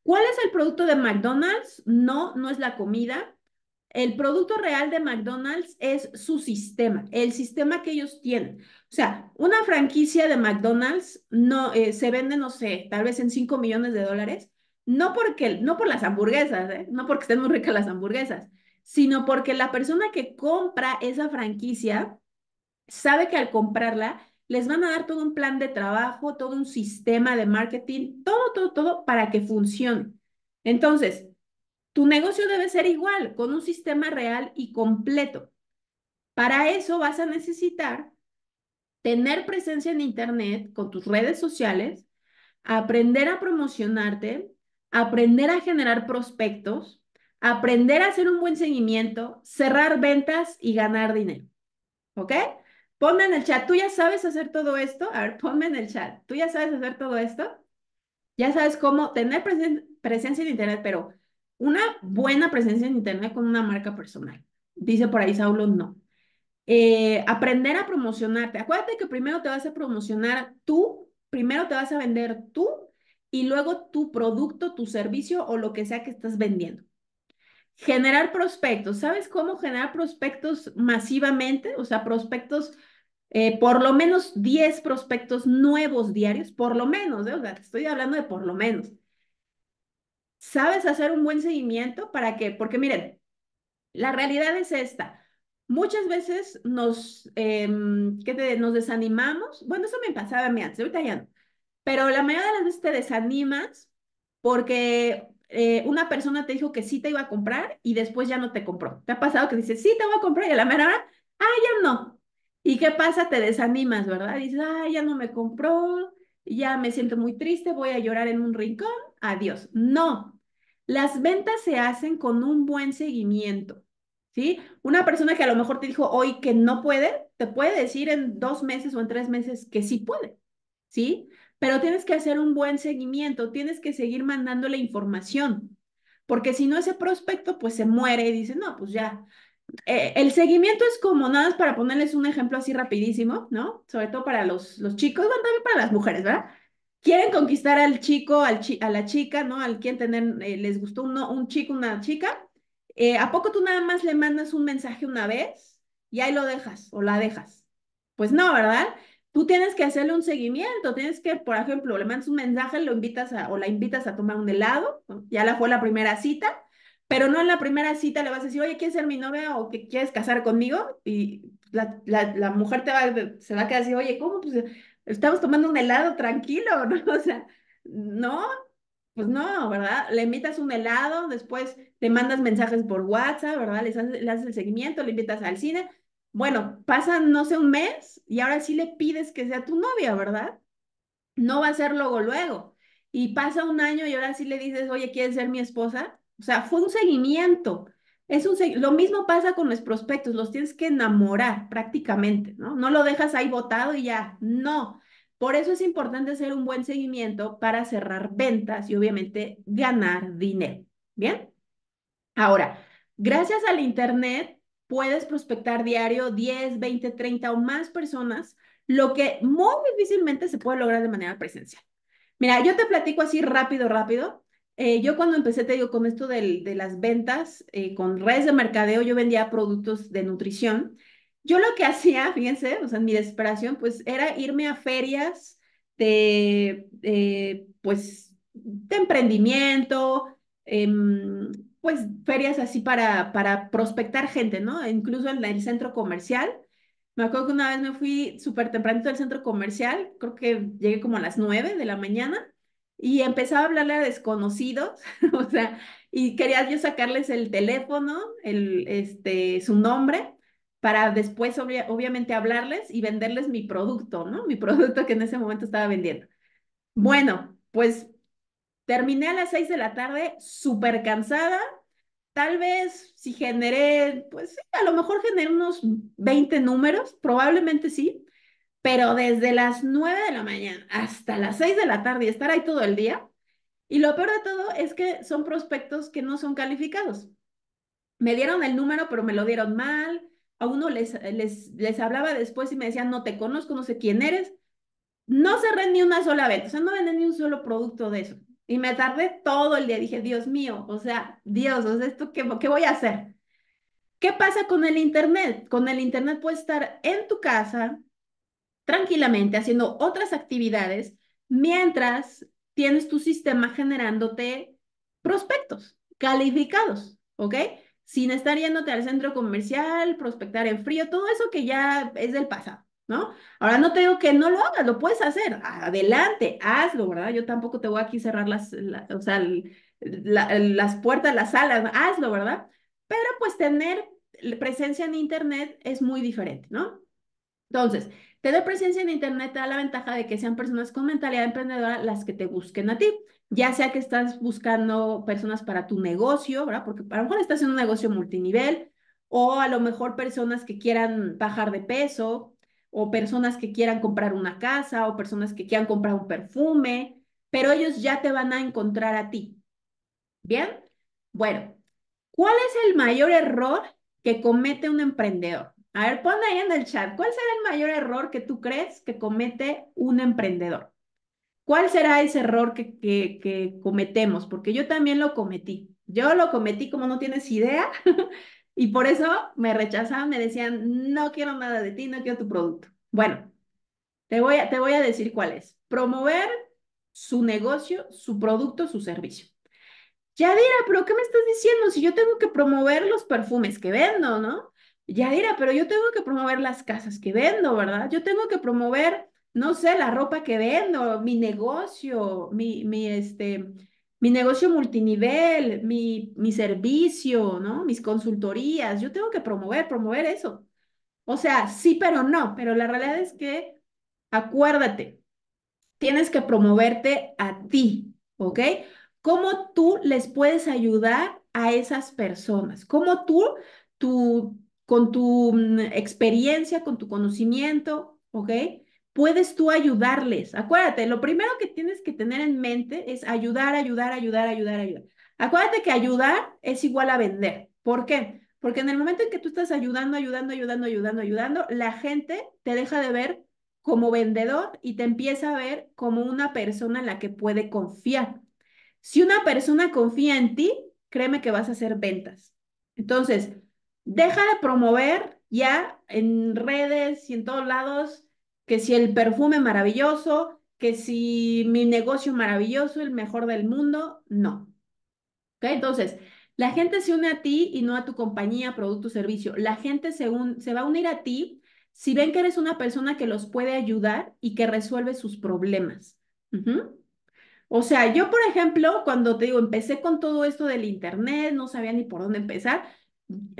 ¿Cuál es el producto de McDonald's? No, no es la comida, el producto real de McDonald's es su sistema, el sistema que ellos tienen. O sea, una franquicia de McDonald's no eh, se vende, no sé, tal vez en 5 millones de dólares, no porque no por las hamburguesas, ¿eh? no porque estén muy ricas las hamburguesas, sino porque la persona que compra esa franquicia sabe que al comprarla les van a dar todo un plan de trabajo, todo un sistema de marketing, todo, todo, todo para que funcione. Entonces, tu negocio debe ser igual, con un sistema real y completo. Para eso vas a necesitar tener presencia en Internet con tus redes sociales, aprender a promocionarte, aprender a generar prospectos, aprender a hacer un buen seguimiento, cerrar ventas y ganar dinero. ¿Ok? Ponme en el chat, ¿tú ya sabes hacer todo esto? A ver, ponme en el chat, ¿tú ya sabes hacer todo esto? Ya sabes cómo tener presencia en Internet, pero una buena presencia en Internet con una marca personal. Dice por ahí Saulo, no. Eh, aprender a promocionarte. Acuérdate que primero te vas a promocionar tú, primero te vas a vender tú y luego tu producto, tu servicio o lo que sea que estás vendiendo. Generar prospectos. ¿Sabes cómo generar prospectos masivamente? O sea, prospectos, eh, por lo menos 10 prospectos nuevos diarios, por lo menos, ¿eh? o sea, te estoy hablando de por lo menos sabes hacer un buen seguimiento para que, porque miren, la realidad es esta. Muchas veces nos, em, ¿qué te, nos desanimamos. Bueno, eso me pasaba a mí antes, ahorita ya no. Pero la mayoría de las veces te desanimas porque eh, una persona te dijo que sí te iba a comprar y después ya no te compró. ¿Te ha pasado que dices, sí te voy a comprar y a la mera hora, ah, ya no. ¿Y qué pasa? Te desanimas, ¿verdad? Dices, ah, ya no me compró, ya me siento muy triste, voy a llorar en un rincón, adiós. No, las ventas se hacen con un buen seguimiento, ¿sí? Una persona que a lo mejor te dijo hoy que no puede, te puede decir en dos meses o en tres meses que sí puede, ¿sí? Pero tienes que hacer un buen seguimiento, tienes que seguir mandando la información, porque si no ese prospecto pues se muere y dice, no, pues ya, eh, el seguimiento es como, nada más para ponerles un ejemplo así rapidísimo, ¿no? Sobre todo para los, los chicos, bueno, también para las mujeres, ¿verdad? Quieren conquistar al chico, a la chica, ¿no? Al quien tener, eh, les gustó un, un chico, una chica. Eh, ¿A poco tú nada más le mandas un mensaje una vez y ahí lo dejas o la dejas? Pues no, ¿verdad? Tú tienes que hacerle un seguimiento, tienes que, por ejemplo, le mandas un mensaje, lo invitas a, o la invitas a tomar un helado, ya la fue la primera cita, pero no en la primera cita le vas a decir, oye, ¿quieres ser mi novia o que quieres casar conmigo? Y la, mujer te va, se va a quedar así, oye, ¿cómo? Pues estamos tomando un helado tranquilo, ¿no? O sea, no, pues no, ¿verdad? Le invitas un helado, después te mandas mensajes por WhatsApp, ¿verdad? le haces el seguimiento, le invitas al cine. Bueno, pasa, no sé, un mes y ahora sí le pides que sea tu novia, ¿verdad? No va a ser luego, luego. Y pasa un año y ahora sí le dices, oye, ¿quieres ser mi esposa? O sea, fue un seguimiento. Es lo mismo pasa con los prospectos, los tienes que enamorar prácticamente, ¿no? No lo dejas ahí botado y ya, no. Por eso es importante hacer un buen seguimiento para cerrar ventas y obviamente ganar dinero, ¿bien? Ahora, gracias al Internet puedes prospectar diario 10, 20, 30 o más personas, lo que muy difícilmente se puede lograr de manera presencial. Mira, yo te platico así rápido, rápido. Eh, yo cuando empecé, te digo, con esto de las ventas, eh, con redes de mercadeo, yo vendía productos de nutrición. Yo lo que hacía, fíjense, o sea, en mi desesperación, pues era irme a ferias de, pues, de emprendimiento, em, pues ferias así para, para prospectar gente, ¿no? Incluso en el centro comercial. Me acuerdo que una vez me fui súper temprano del centro comercial, creo que llegué como a las nueve de la mañana y empezaba a hablarle a desconocidos, o sea, y quería yo sacarles el teléfono, el, este, su nombre, para después obviamente hablarles y venderles mi producto, ¿no? Mi producto que en ese momento estaba vendiendo. Bueno, pues terminé a las seis de la tarde súper cansada, tal vez si generé, pues a lo mejor generé unos 20 números, probablemente sí, pero desde las 9 de la mañana hasta las 6 de la tarde estar ahí todo el día. Y lo peor de todo es que son prospectos que no son calificados. Me dieron el número, pero me lo dieron mal. A uno les, les, les hablaba después y me decían, no te conozco, no sé quién eres. No cerré ni una sola venta, o sea, no vendí ni un solo producto de eso. Y me tardé todo el día. Dije, Dios mío, o sea, Dios, o sea, ¿esto qué, qué voy a hacer? ¿Qué pasa con el Internet? Con el Internet puedes estar en tu casa, tranquilamente haciendo otras actividades mientras tienes tu sistema generándote prospectos calificados, ¿ok? Sin estar yéndote al centro comercial, prospectar en frío, todo eso que ya es del pasado, ¿no? Ahora no te digo que no lo hagas, lo puedes hacer, adelante, hazlo, ¿verdad? Yo tampoco te voy aquí cerrar las, o sea, las puertas, las salas, hazlo, ¿verdad? Pero pues tener presencia en Internet es muy diferente, ¿no? Entonces, Tener presencia en Internet te da la ventaja de que sean personas con mentalidad emprendedora las que te busquen a ti, ya sea que estás buscando personas para tu negocio, ¿verdad? Porque a lo mejor estás en un negocio multinivel o a lo mejor personas que quieran bajar de peso o personas que quieran comprar una casa o personas que quieran comprar un perfume, pero ellos ya te van a encontrar a ti. ¿Bien? Bueno, ¿cuál es el mayor error que comete un emprendedor? A ver, pon ahí en el chat, ¿cuál será el mayor error que tú crees que comete un emprendedor? ¿Cuál será ese error que, que, cometemos? Porque yo también lo cometí. Yo lo cometí como no tienes idea y por eso me rechazaban, me decían, no quiero nada de ti, no quiero tu producto. Bueno, te voy a, te voy a decir cuál es. Promover su negocio, su producto, su servicio. Ya dirá, pero ¿qué me estás diciendo? Si yo tengo que promover los perfumes que vendo, ¿no? Yadira, pero yo tengo que promover las casas que vendo, ¿verdad? Yo tengo que promover, no sé, la ropa que vendo, mi negocio, mi, mi, este, mi negocio multinivel, mi, mi servicio, ¿no? Mis consultorías, yo tengo que promover, promover eso. O sea, sí, pero no, pero la realidad es que, acuérdate, tienes que promoverte a ti, ¿ok? ¿Cómo tú les puedes ayudar a esas personas? ¿Cómo tú, tu, con tu mm, experiencia, con tu conocimiento, ¿ok? Puedes tú ayudarles. Acuérdate, lo primero que tienes que tener en mente es ayudar, ayudar, ayudar, ayudar, ayudar. Acuérdate que ayudar es igual a vender. ¿Por qué? Porque en el momento en que tú estás ayudando, ayudando, ayudando, ayudando, ayudando, la gente te deja de ver como vendedor y te empieza a ver como una persona en la que puede confiar. Si una persona confía en ti, créeme que vas a hacer ventas. Entonces, deja de promover ya en redes y en todos lados que si el perfume maravilloso, que si mi negocio maravilloso, el mejor del mundo, no. Entonces, la gente se une a ti y no a tu compañía, producto o servicio. La gente se, se va a unir a ti si ven que eres una persona que los puede ayudar y que resuelve sus problemas. O sea, yo, por ejemplo, cuando te digo, empecé con todo esto del Internet, no sabía ni por dónde empezar,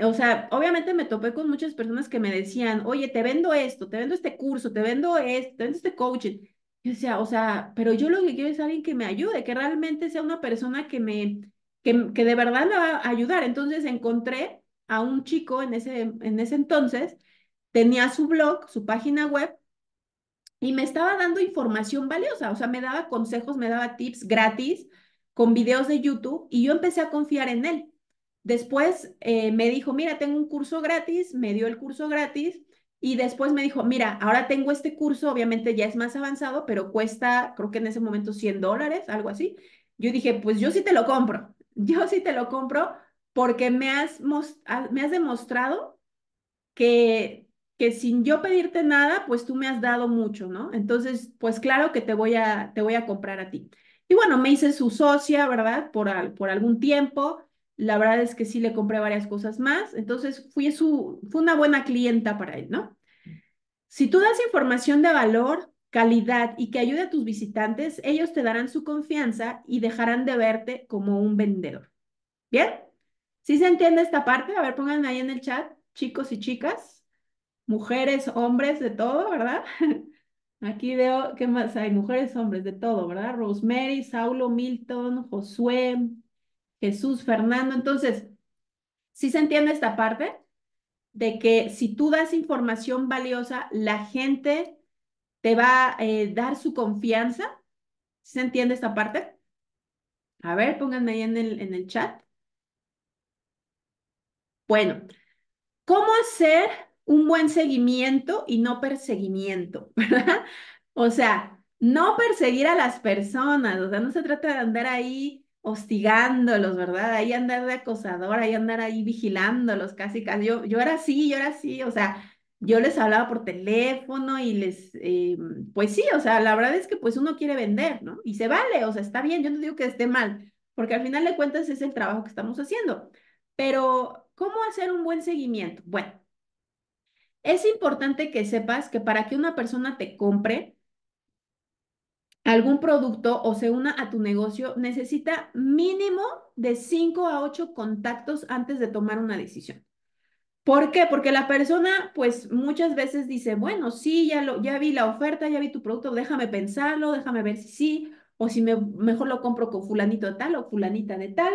o sea, obviamente me topé con muchas personas que me decían, oye, te vendo esto, te vendo este curso, te vendo esto, te vendo este coaching. o sea o sea, pero yo lo que quiero es alguien que me ayude, que realmente sea una persona que me, que, que de verdad me va a ayudar. Entonces encontré a un chico en ese, en ese entonces, tenía su blog, su página web, y me estaba dando información valiosa, o sea, me daba consejos, me daba tips gratis con videos de YouTube, y yo empecé a confiar en él. Después eh, me dijo, mira, tengo un curso gratis, me dio el curso gratis y después me dijo, mira, ahora tengo este curso, obviamente ya es más avanzado, pero cuesta, creo que en ese momento 100 dólares, algo así. Yo dije, pues yo sí te lo compro, yo sí te lo compro porque me has, ah, me has demostrado que, que sin yo pedirte nada, pues tú me has dado mucho, ¿no? Entonces, pues claro que te voy a, te voy a comprar a ti. Y bueno, me hice su socia, ¿verdad? Por, por algún tiempo la verdad es que sí le compré varias cosas más, entonces fui su, fue una buena clienta para él, ¿no? Si tú das información de valor, calidad y que ayude a tus visitantes, ellos te darán su confianza y dejarán de verte como un vendedor. ¿Bien? ¿Sí se entiende esta parte? A ver, pónganme ahí en el chat, chicos y chicas, mujeres, hombres, de todo, ¿verdad? Aquí veo, ¿qué más hay? Mujeres, hombres, de todo, ¿verdad? Rosemary, Saulo, Milton, Josué, Jesús, Fernando. Entonces, ¿sí se entiende esta parte? De que si tú das información valiosa, la gente te va a eh, dar su confianza. ¿Sí se entiende esta parte? A ver, pónganme ahí en el, en el chat. Bueno, ¿cómo hacer un buen seguimiento y no perseguimiento? O sea, no perseguir a las personas, o sea, no se trata de andar ahí hostigándolos, ¿verdad? Ahí andar de acosadora, ahí andar ahí vigilándolos casi, casi. Yo, era así, yo era así, o sea, yo les hablaba por teléfono y les, eh, pues sí, o sea, la verdad es que pues uno quiere vender, ¿no? Y se vale, o sea, está bien, yo no digo que esté mal, porque al final de cuentas es el trabajo que estamos haciendo. Pero, ¿cómo hacer un buen seguimiento? Bueno, es importante que sepas que para que una persona te compre, algún producto o se una a tu negocio, necesita mínimo de 5 a 8 contactos antes de tomar una decisión. ¿Por qué? Porque la persona, pues muchas veces dice, bueno, sí, ya, lo, ya vi la oferta, ya vi tu producto, déjame pensarlo, déjame ver si sí, o si me, mejor lo compro con fulanito de tal o fulanita de tal,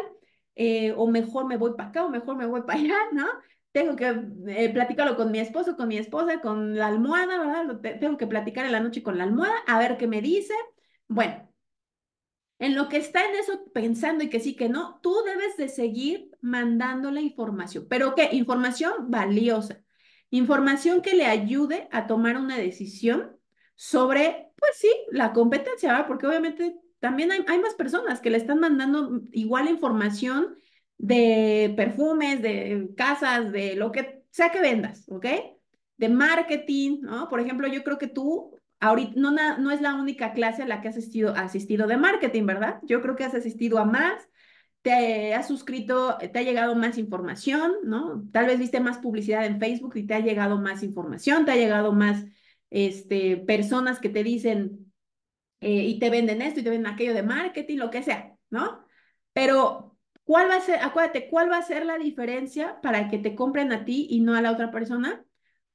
eh, o mejor me voy para acá o mejor me voy para allá, ¿no? Tengo que eh, platicarlo con mi esposo, con mi esposa, con la almohada, ¿verdad? tengo que platicar en la noche con la almohada, a ver qué me dice, bueno, en lo que está en eso pensando y que sí, que no, tú debes de seguir mandándole información. ¿Pero qué? Información valiosa. Información que le ayude a tomar una decisión sobre, pues sí, la competencia, ¿verdad? Porque obviamente también hay, hay, más personas que le están mandando igual información de perfumes, de casas, de lo que sea que vendas, ¿ok? De marketing, ¿no? Por ejemplo, yo creo que tú ahorita no, no es la única clase a la que has asistido, asistido de marketing, ¿verdad? Yo creo que has asistido a más, te has suscrito, eh, te ha llegado más información, ¿no? Tal vez viste más publicidad en Facebook y te ha llegado más información, te ha llegado más este, personas que te dicen eh, y te venden esto y te venden aquello de marketing, lo que sea, ¿no? Pero, ¿cuál va a ser, acuérdate, cuál va a ser la diferencia para que te compren a ti y no a la otra persona?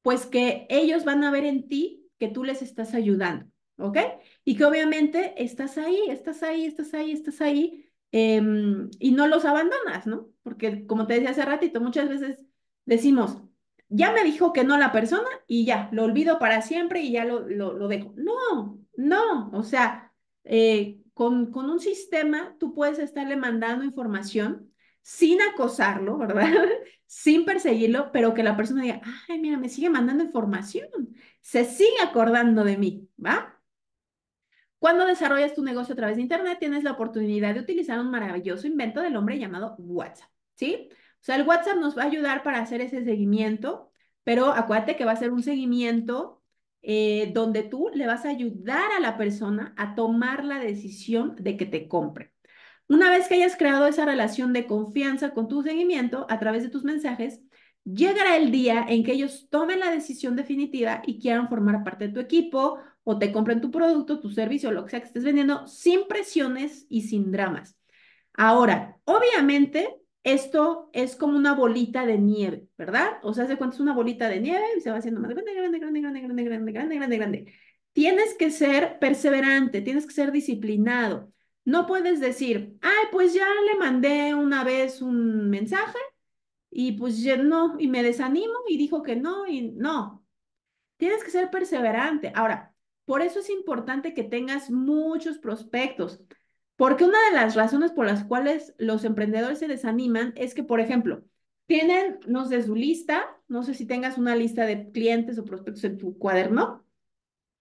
Pues que ellos van a ver en ti que tú les estás ayudando, ¿ok? Y que obviamente estás ahí, estás ahí, estás ahí, estás ahí, em, y no los abandonas, ¿no? Porque como te decía hace ratito, muchas veces decimos, ya me dijo que no la persona y ya, lo olvido para siempre y ya lo, lo, dejo. No, no, o sea, eh, con, con un sistema tú puedes estarle mandando información sin acosarlo, ¿verdad? sin perseguirlo, pero que la persona diga, ay, mira, me sigue mandando información se sigue acordando de mí, ¿va? Cuando desarrollas tu negocio a través de Internet, tienes la oportunidad de utilizar un maravilloso invento del hombre llamado WhatsApp, ¿sí? O sea, el WhatsApp nos va a ayudar para hacer ese seguimiento, pero acuérdate que va a ser un seguimiento eh, donde tú le vas a ayudar a la persona a tomar la decisión de que te compre. Una vez que hayas creado esa relación de confianza con tu seguimiento a través de tus mensajes, llegará el día en que ellos tomen la decisión definitiva y quieran formar parte de tu equipo o te compren tu producto, tu servicio, lo que sea que estés vendiendo, sin presiones y sin dramas. Ahora, obviamente, esto es como una bolita de nieve, ¿verdad? O sea, se cuenta es una bolita de nieve y se va haciendo más grande, grande, grande, grande, grande, grande, grande, grande, grande. Tienes que ser perseverante, tienes que ser disciplinado. No puedes decir, ay, pues ya le mandé una vez un mensaje, y pues yo no, y me desanimo y dijo que no, y no. Tienes que ser perseverante. Ahora, por eso es importante que tengas muchos prospectos, porque una de las razones por las cuales los emprendedores se desaniman es que, por ejemplo, tienen, no sé, su lista, no sé si tengas una lista de clientes o prospectos en tu cuaderno.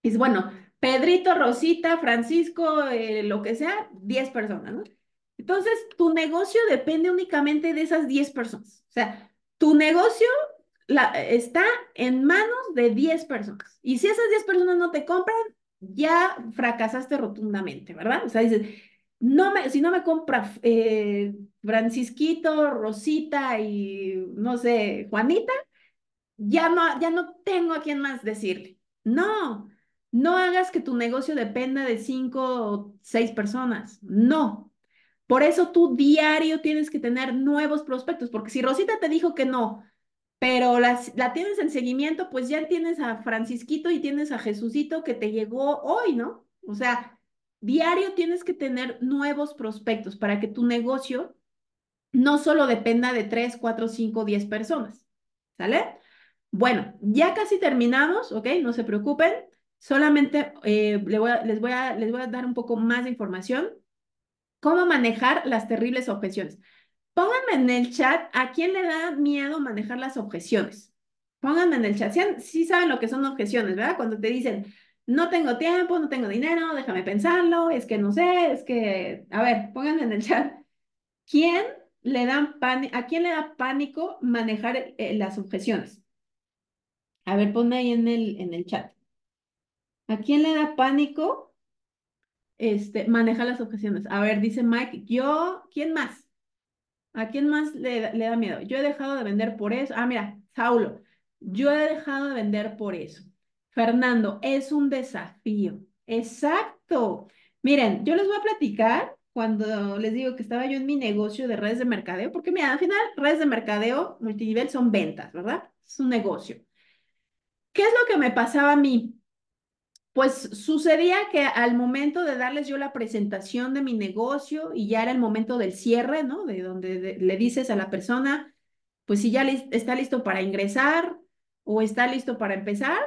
Y es bueno, Pedrito, Rosita, Francisco, eh, lo que sea, 10 personas, ¿no? Entonces, tu negocio depende únicamente de esas 10 personas. O sea, tu negocio está en manos de 10 personas. Y si esas 10 personas no te compran, ya fracasaste rotundamente, ¿verdad? O sea, dices, no me, si no me compra eh, Francisquito, Rosita y, no sé, Juanita, ya no, ya no tengo a quién más decirle. No, no hagas que tu negocio dependa de cinco o 6 personas. No, por eso tú diario tienes que tener nuevos prospectos, porque si Rosita te dijo que no, pero la tienes en seguimiento, pues ya tienes a Francisquito y tienes a Jesucito que te llegó hoy, ¿no? O sea, diario tienes que tener nuevos prospectos para que tu negocio no solo dependa de 3, 4, 5, 10 personas, ¿sale? Bueno, ya casi terminamos, ¿ok? No se preocupen, solamente eh, les, voy les, voy a, les voy a dar un poco más de información. ¿Cómo manejar las terribles objeciones? Pónganme en el chat a quién le da miedo manejar las objeciones. Pónganme en el chat. Si saben lo que son objeciones, ¿verdad? Cuando te dicen, no tengo tiempo, no tengo dinero, déjame pensarlo, es que no sé, es que... A ver, pónganme en el chat. ¿Quién le ¿A quién le da pánico manejar eh, las objeciones? A ver, pónganme ahí en el, en el chat. ¿A quién le da pánico este, maneja las objeciones. A ver, dice Mike, yo, ¿quién más? ¿A quién más le, le da miedo? Yo he dejado de vender por eso. Ah, mira, Saulo, yo he dejado de vender por eso. Fernando, es un desafío. Exacto. Miren, yo les voy a platicar cuando les digo que estaba yo en mi negocio de redes de mercadeo, porque mira, al final redes de mercadeo multinivel son ventas, ¿verdad? Es un negocio. ¿Qué es lo que me pasaba a mí? pues sucedía que al momento de darles yo la presentación de mi negocio y ya era el momento del cierre, ¿no? De donde le dices a la persona, pues si ya está listo para ingresar o está listo para empezar,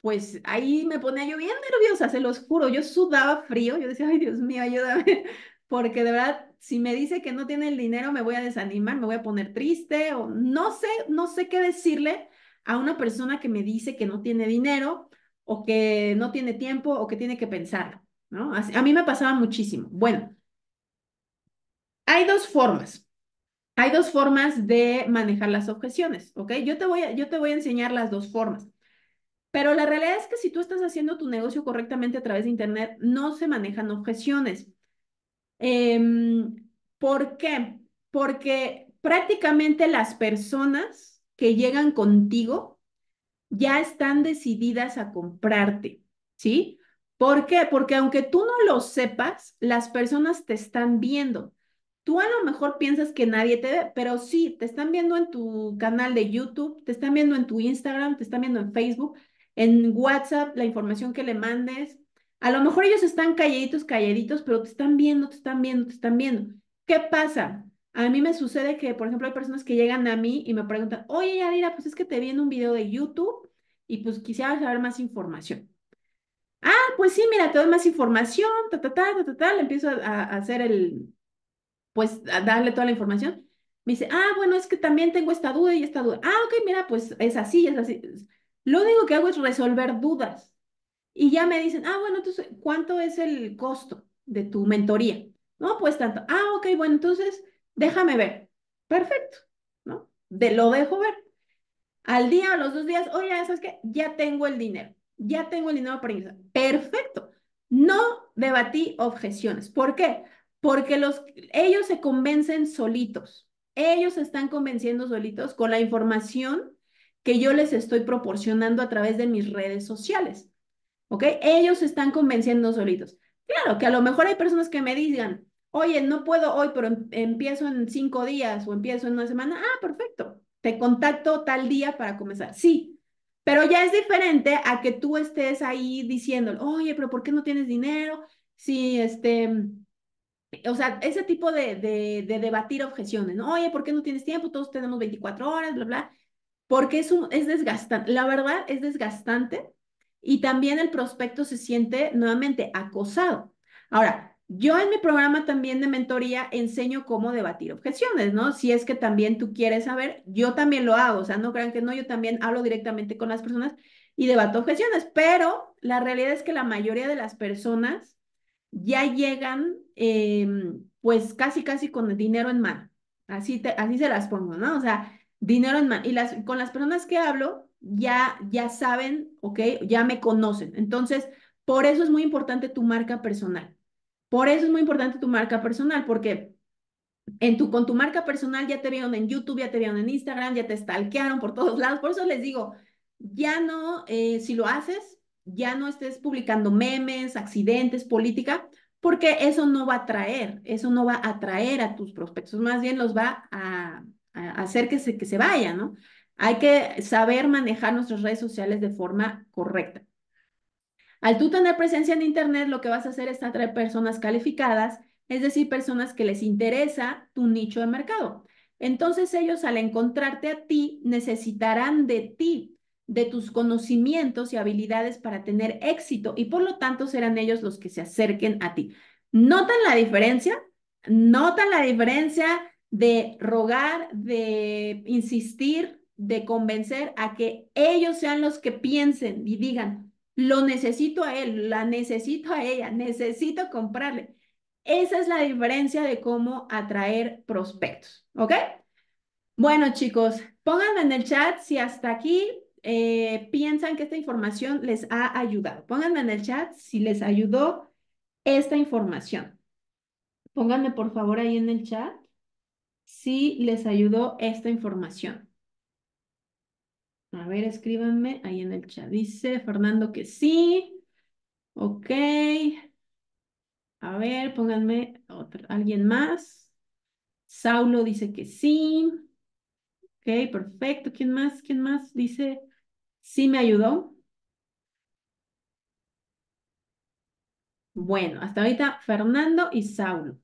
pues ahí me ponía yo bien nerviosa, se los juro, yo sudaba frío, yo decía, ay Dios mío, ayúdame, porque de verdad, si me dice que no tiene el dinero, me voy a desanimar, me voy a poner triste o no sé, no sé qué decirle a una persona que me dice que no tiene dinero o que no tiene tiempo o que tiene que pensar, ¿no? a mí me pasaba muchísimo. Bueno, hay dos formas. Hay dos formas de manejar las objeciones, ¿ok? Yo te voy a, yo te voy a enseñar las dos formas. Pero la realidad es que si tú estás haciendo tu negocio correctamente a través de Internet, no se manejan objeciones. Em, ¿Por qué? Porque prácticamente las personas que llegan contigo ya están decididas a comprarte, ¿sí? ¿Por qué? Porque aunque tú no lo sepas, las personas te están viendo. Tú a lo mejor piensas que nadie te ve, pero sí, te están viendo en tu canal de YouTube, te están viendo en tu Instagram, te están viendo en Facebook, en WhatsApp, la información que le mandes. A lo mejor ellos están calladitos, calladitos, pero te están viendo, te están viendo, te están viendo. ¿Qué pasa? A mí me sucede que, por ejemplo, hay personas que llegan a mí y me preguntan, oye, Yadira, pues es que te vi en un video de YouTube y pues quisiera saber más información. Ah, pues sí, mira, te doy más información, ta, ta, ta, ta, ta, Le empiezo a, a hacer el, pues, a darle toda la información. Me dice, ah, bueno, es que también tengo esta duda y esta duda. Ah, ok, mira, pues es así, es así. Lo único que hago es resolver dudas. Y ya me dicen, ah, bueno, entonces, ¿cuánto es el costo de tu mentoría? No, pues tanto. Ah, ok, bueno, entonces déjame ver. Perfecto, ¿no? De lo dejo ver. Al día, a los dos días, oye, ¿sabes qué? Ya tengo el dinero, ya tengo el dinero para ingresar. Perfecto. No debatí objeciones. ¿Por qué? Porque los, ellos se convencen solitos. Ellos se están convenciendo solitos con la información que yo les estoy proporcionando a través de mis redes sociales. ¿Ok? Ellos se están convenciendo solitos. Claro que a lo mejor hay personas que me digan, Oye, no puedo hoy, pero em, empiezo en cinco días o empiezo en una semana. Ah, perfecto. Te contacto tal día para comenzar. Sí, pero ya es diferente a que tú estés ahí diciendo, oye, pero ¿por qué no tienes dinero? Sí, este, mm, o sea, ese tipo de, de, debatir objeciones, ¿no? Oye, ¿por qué no tienes tiempo? Todos tenemos 24 horas, bla, bla. Porque es, es desgastante, la verdad es desgastante y también el prospecto se siente nuevamente acosado. Ahora, yo en mi programa también de mentoría enseño cómo debatir objeciones, ¿no? Si es que también tú quieres saber, yo también lo hago, o sea, no crean que no, yo también hablo directamente con las personas y debato objeciones, pero la realidad es que la mayoría de las personas ya llegan em, pues casi, casi con el dinero en mano, así, te, así se las pongo, ¿no? O sea, dinero en mano. Y las, con las personas que hablo ya, ya saben, ¿ok? Ya me conocen. Entonces, por eso es muy importante tu marca personal. Por eso es muy importante tu marca personal, porque en tu, con tu marca personal ya te vieron en YouTube, ya te vieron en Instagram, ya te stalkearon por todos lados. Por eso les digo, ya no, eh, si lo haces, ya no estés publicando memes, accidentes, política, porque eso no va a atraer, eso no va a atraer a tus prospectos, más bien los va a, hacer que se, que se vayan, ¿no? Hay que saber manejar nuestras redes sociales de forma correcta. Al tú tener presencia en Internet, lo que vas a hacer es atraer personas calificadas, es decir, personas que les interesa tu nicho de mercado. Entonces ellos al encontrarte a ti necesitarán de ti, de tus conocimientos y habilidades para tener éxito y por lo tanto serán ellos los que se acerquen a ti. ¿Notan la diferencia? ¿Notan la diferencia de rogar, de insistir, de convencer a que ellos sean los que piensen y digan, lo necesito a él, la necesito a ella, necesito comprarle. Esa es la diferencia de cómo atraer prospectos, ¿ok? Bueno, chicos, pónganme en el chat si hasta aquí eh, piensan que esta información les ha ayudado. Pónganme en el chat si les ayudó esta información. Pónganme por favor ahí en el chat si les ayudó esta información. A ver, escríbanme ahí en el chat. Dice Fernando que sí. Ok. A ver, pónganme alguien más. Saulo dice que sí. Ok, perfecto. ¿Quién más? ¿Quién más dice sí me ayudó? Bueno, hasta ahorita Fernando y Saulo.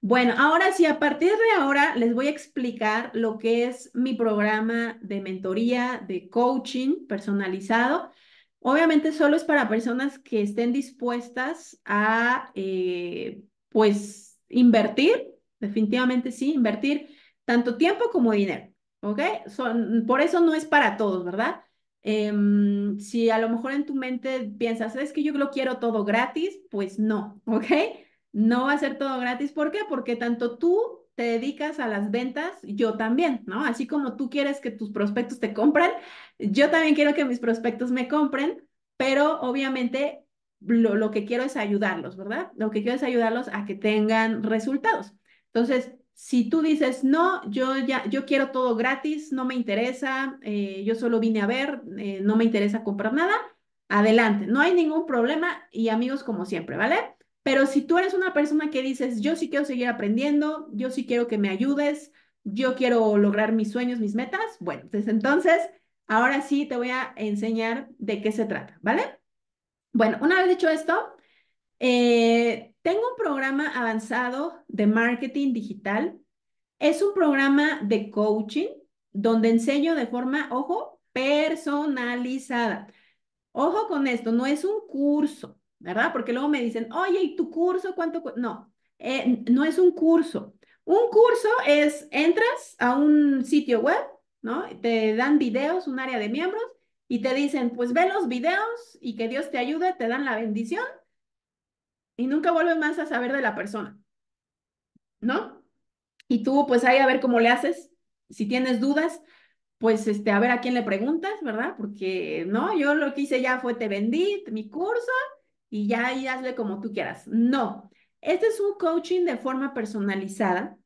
Bueno, ahora sí, a partir de ahora les voy a explicar lo que es mi programa de mentoría, de coaching personalizado. Obviamente solo es para personas que estén dispuestas a, eh, pues, invertir, definitivamente sí, invertir tanto tiempo como dinero, ¿ok? Son, por eso no es para todos, ¿verdad? Em, si a lo mejor en tu mente piensas, es que yo lo quiero todo gratis, pues no, ¿ok? No va a ser todo gratis. ¿Por qué? Porque tanto tú te dedicas a las ventas, yo también, ¿no? Así como tú quieres que tus prospectos te compren, yo también quiero que mis prospectos me compren, pero obviamente lo, que quiero es ayudarlos, ¿verdad? Lo que quiero es ayudarlos a que tengan resultados. Entonces, si tú dices, no, yo ya, yo quiero todo gratis, no me interesa, eh, yo solo vine a ver, eh, no me interesa comprar nada, adelante, no hay ningún problema y amigos como siempre, ¿vale? Pero si tú eres una persona que dices, yo sí quiero seguir aprendiendo, yo sí quiero que me ayudes, yo quiero lograr mis sueños, mis metas, bueno, desde pues entonces, ahora sí te voy a enseñar de qué se trata, ¿vale? Bueno, una vez dicho esto, eh, tengo un programa avanzado de marketing digital. Es un programa de coaching donde enseño de forma, ojo, personalizada. Ojo con esto, no es un curso, ¿verdad? Porque luego me dicen, oye, ¿y tu curso cuánto? no, eh, no es un curso. Un curso es, entras a un sitio web, ¿no? Te dan videos, un área de miembros, y te dicen, pues ve los videos y que Dios te ayude, te dan la bendición, y nunca vuelves más a saber de la persona, ¿no? Y tú, pues ahí a ver cómo le haces, si tienes dudas, pues este, a ver a quién le preguntas, ¿verdad? Porque, no, yo lo que hice ya fue te vendí mi curso, y ya ahí hazle como tú quieras. No, este es un coaching de forma personalizada,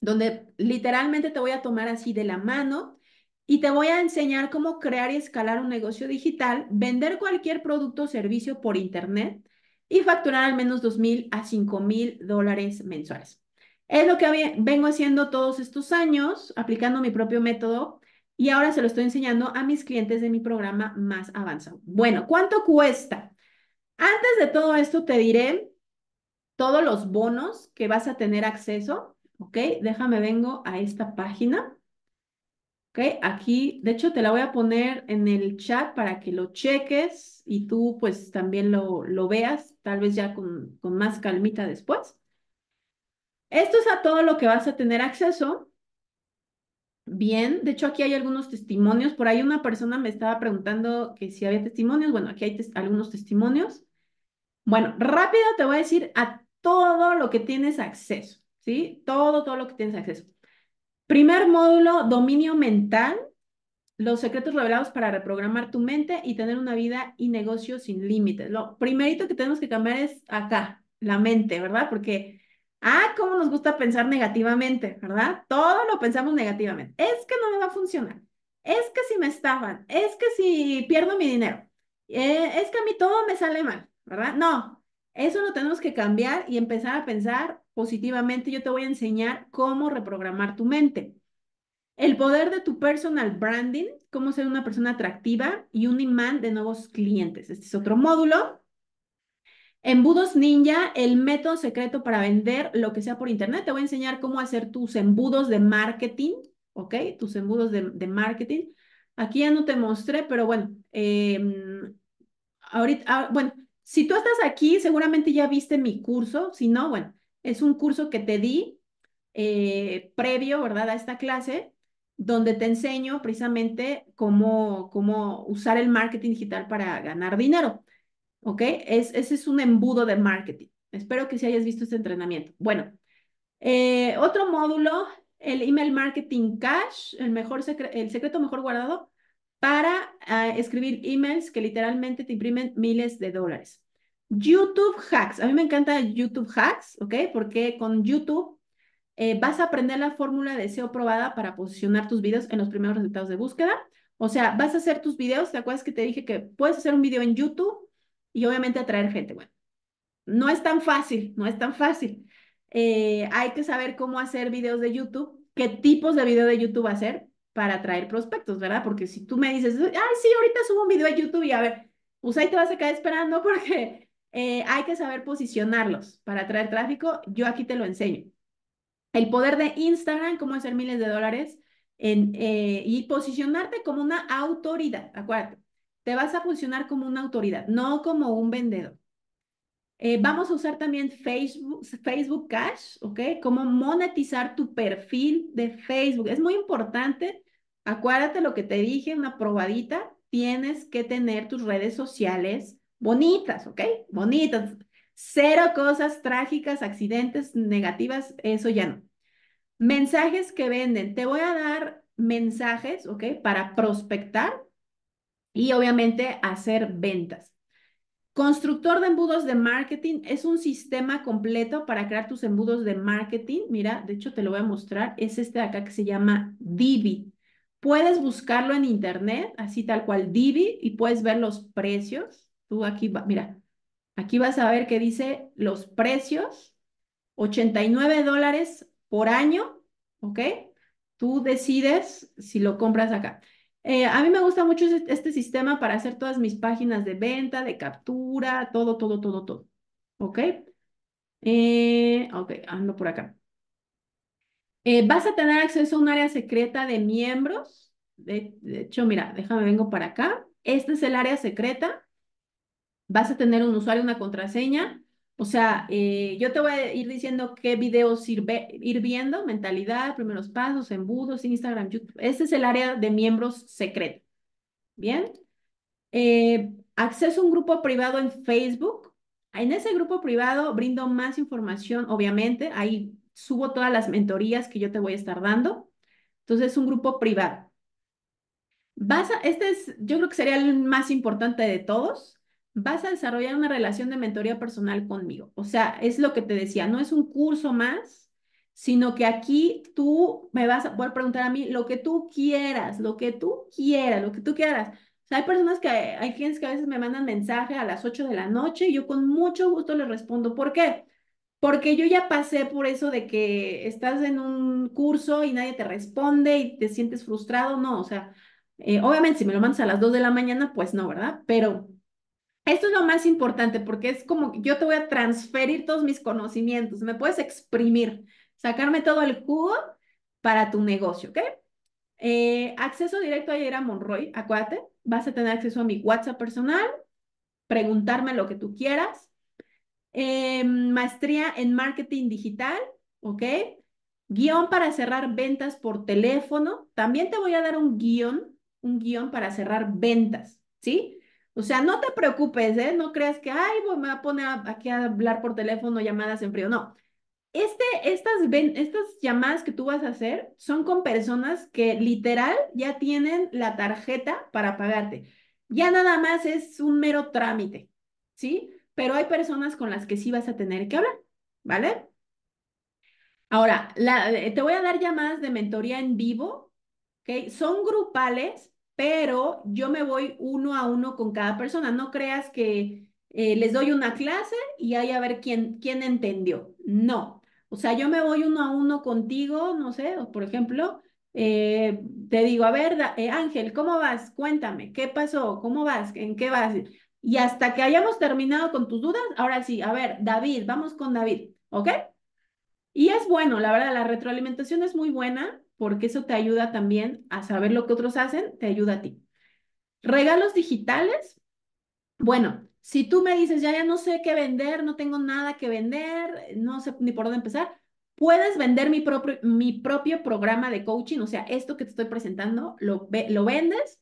donde literalmente te voy a tomar así de la mano y te voy a enseñar cómo crear y escalar un negocio digital, vender cualquier producto o servicio por Internet y facturar al menos 2,000 a 5,000 dólares mensuales. Es lo que vengo haciendo todos estos años, aplicando mi propio método y ahora se lo estoy enseñando a mis clientes de mi programa Más avanzado Bueno, ¿cuánto cuesta? Antes de todo esto te diré todos los bonos que vas a tener acceso, ¿ok? Déjame vengo a esta página, ¿ok? Aquí, de hecho, te la voy a poner en el chat para que lo cheques y tú pues también lo, lo veas, tal vez ya con, con más calmita después. Esto es a todo lo que vas a tener acceso bien. De hecho, aquí hay algunos testimonios. Por ahí una persona me estaba preguntando que si había testimonios. Bueno, aquí hay algunos testimonios. Bueno, rápido te voy a decir a todo lo que tienes acceso, ¿sí? Todo, todo lo que tienes acceso. Primer módulo, dominio mental, los secretos revelados para reprogramar tu mente y tener una vida y negocio sin límites. Lo primerito que tenemos que cambiar es acá, la mente, ¿verdad? Porque Ah, cómo nos gusta pensar negativamente, ¿verdad? Todo lo pensamos negativamente. Es que no me va a funcionar. Es que si me estafan. Es que si pierdo mi dinero. Eh, es que a mí todo me sale mal, ¿verdad? No, eso lo tenemos que cambiar y empezar a pensar positivamente. Yo te voy a enseñar cómo reprogramar tu mente. El poder de tu personal branding, cómo ser una persona atractiva y un imán de nuevos clientes. Este es otro módulo. Embudos Ninja, el método secreto para vender lo que sea por internet. Te voy a enseñar cómo hacer tus embudos de marketing, ¿ok? Tus embudos de, marketing. Aquí ya no te mostré, pero bueno, em, ahorita, ah, bueno, si tú estás aquí, seguramente ya viste mi curso. Si no, bueno, es un curso que te di eh, previo, ¿verdad? A esta clase, donde te enseño precisamente cómo, cómo usar el marketing digital para ganar dinero. ¿ok? ese es un embudo de marketing. Espero que si hayas visto este entrenamiento. Bueno, eh, otro módulo, el email marketing cash, el, mejor el secreto mejor guardado para ah, escribir emails que literalmente te imprimen miles de dólares. YouTube Hacks. A mí me encanta YouTube Hacks, ¿ok? Porque con YouTube eh, vas a aprender la fórmula de SEO probada para posicionar tus videos en los primeros resultados de búsqueda. O sea, vas a hacer tus videos, ¿te acuerdas que te dije que puedes hacer un video en YouTube, y obviamente atraer gente. Bueno, no es tan fácil, no es tan fácil. Eh, hay que saber cómo hacer videos de YouTube, qué tipos de video de YouTube hacer para atraer prospectos, ¿verdad? Porque si tú me dices, ay, sí, ahorita subo un video de YouTube y a ver, pues ahí te vas a quedar esperando porque eh, hay que saber posicionarlos para atraer tráfico. Yo aquí te lo enseño. El poder de Instagram, cómo hacer miles de dólares en, eh, y posicionarte como una autoridad, acuérdate. Te vas a funcionar como una autoridad, no como un vendedor. Eh, vamos a usar también Facebook, Facebook Cash, ¿ok? Cómo monetizar tu perfil de Facebook. Es muy importante. Acuérdate lo que te dije, una probadita. Tienes que tener tus redes sociales bonitas, ¿ok? Bonitas. Cero cosas trágicas, accidentes negativas, eso ya no. Mensajes que venden. Te voy a dar mensajes, ¿ok? Para prospectar y obviamente hacer ventas. Constructor de embudos de marketing es un sistema completo para crear tus embudos de marketing. Mira, de hecho te lo voy a mostrar. Es este de acá que se llama Divi. Puedes buscarlo en internet, así tal cual Divi, y puedes ver los precios. Tú aquí, mira, aquí vas a ver que dice los precios, 89 dólares por año, ¿ok? Tú decides si lo compras acá. Eh, a mí me gusta mucho este sistema para hacer todas mis páginas de venta, de captura, todo, todo, todo, todo. ¿Ok? Eh, ok, ando por acá. Eh, vas a tener acceso a un área secreta de miembros. De, de, hecho, mira, déjame, vengo para acá. Este es el área secreta. Vas a tener un usuario, una contraseña. O sea, eh, yo te voy a ir diciendo qué videos ir viendo, mentalidad, primeros pasos, embudos, Instagram, YouTube. Este es el área de miembros secreto. ¿Bien? Eh, acceso a un grupo privado en Facebook. En ese grupo privado brindo más información, obviamente. Ahí subo todas las mentorías que yo te voy a estar dando. Entonces, es un grupo privado. Vas este es, yo creo que sería el más importante de todos vas a desarrollar una relación de mentoría personal conmigo. O sea, es lo que te decía, no es un curso más, sino que aquí tú me vas a poder preguntar a mí lo que tú quieras, lo que tú quieras, lo que tú quieras. O sea, hay personas que, hay clientes que a veces me mandan mensaje a las 8 de la noche y yo con mucho gusto les respondo. ¿Por qué? Porque yo ya pasé por eso de que estás en un curso y nadie te responde y te sientes frustrado. No, o sea, eh, obviamente si me lo mandas a las 2 de la mañana, pues no, ¿verdad? Pero esto es lo más importante porque es como yo te voy a transferir todos mis conocimientos, me puedes exprimir, sacarme todo el jugo para tu negocio, ¿ok? Eh, acceso directo a Yaira Monroy, acuérdate, vas a tener acceso a mi WhatsApp personal, preguntarme lo que tú quieras. Em, maestría en marketing digital, ¿ok? Guión para cerrar ventas por teléfono. También te voy a dar un guión, un guión para cerrar ventas, ¿sí? O sea, no te preocupes, ¿eh? No creas que, ay, me va a poner aquí a hablar por teléfono, llamadas en frío. No. Este, estas, estas llamadas que tú vas a hacer son con personas que literal ya tienen la tarjeta para pagarte. Ya nada más es un mero trámite, ¿sí? Pero hay personas con las que sí vas a tener que hablar, ¿vale? Ahora, eh, te voy a dar llamadas de mentoría en vivo, ¿ok? Son grupales pero yo me voy uno a uno con cada persona. No creas que eh, les doy una clase y ahí a ver quién, quién entendió. No. O sea, yo me voy uno a uno contigo, no sé, por ejemplo, eh, te digo, a ver, eh, Ángel, ¿cómo vas? Cuéntame, ¿qué pasó? ¿Cómo vas? ¿En qué vas? Y hasta que hayamos terminado con tus dudas, ahora sí, a ver, David, vamos con David, ¿ok? Y es bueno, la verdad, la retroalimentación es muy buena porque eso te ayuda también a saber lo que otros hacen, te ayuda a ti. Regalos digitales, bueno, si tú me dices, ya, ya no sé qué vender, no tengo nada que vender, no sé ni por dónde empezar, puedes vender mi propio, mi propio programa de coaching, o sea, esto que te estoy presentando, lo, lo vendes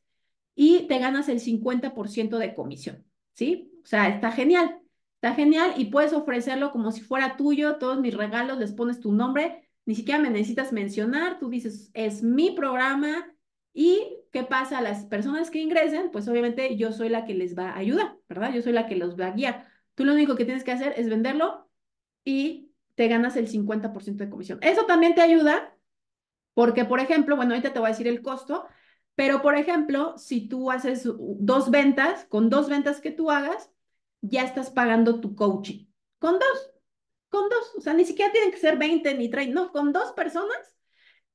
y te ganas el 50% de comisión, ¿sí? O sea, está genial, está genial y puedes ofrecerlo como si fuera tuyo, todos mis regalos, les pones tu nombre, ni siquiera me necesitas mencionar, tú dices, es mi programa y ¿qué pasa? a Las personas que ingresen, pues obviamente yo soy la que les va a ayudar, ¿verdad? Yo soy la que los va a guiar. Tú lo único que tienes que hacer es venderlo y te ganas el 50% de comisión. Eso también te ayuda porque, por ejemplo, bueno, ahorita te voy a decir el costo, pero por ejemplo, si tú haces dos ventas, con dos ventas que tú hagas, ya estás pagando tu coaching. Con dos, con dos, o sea, ni siquiera tienen que ser 20 ni 30, no, con dos personas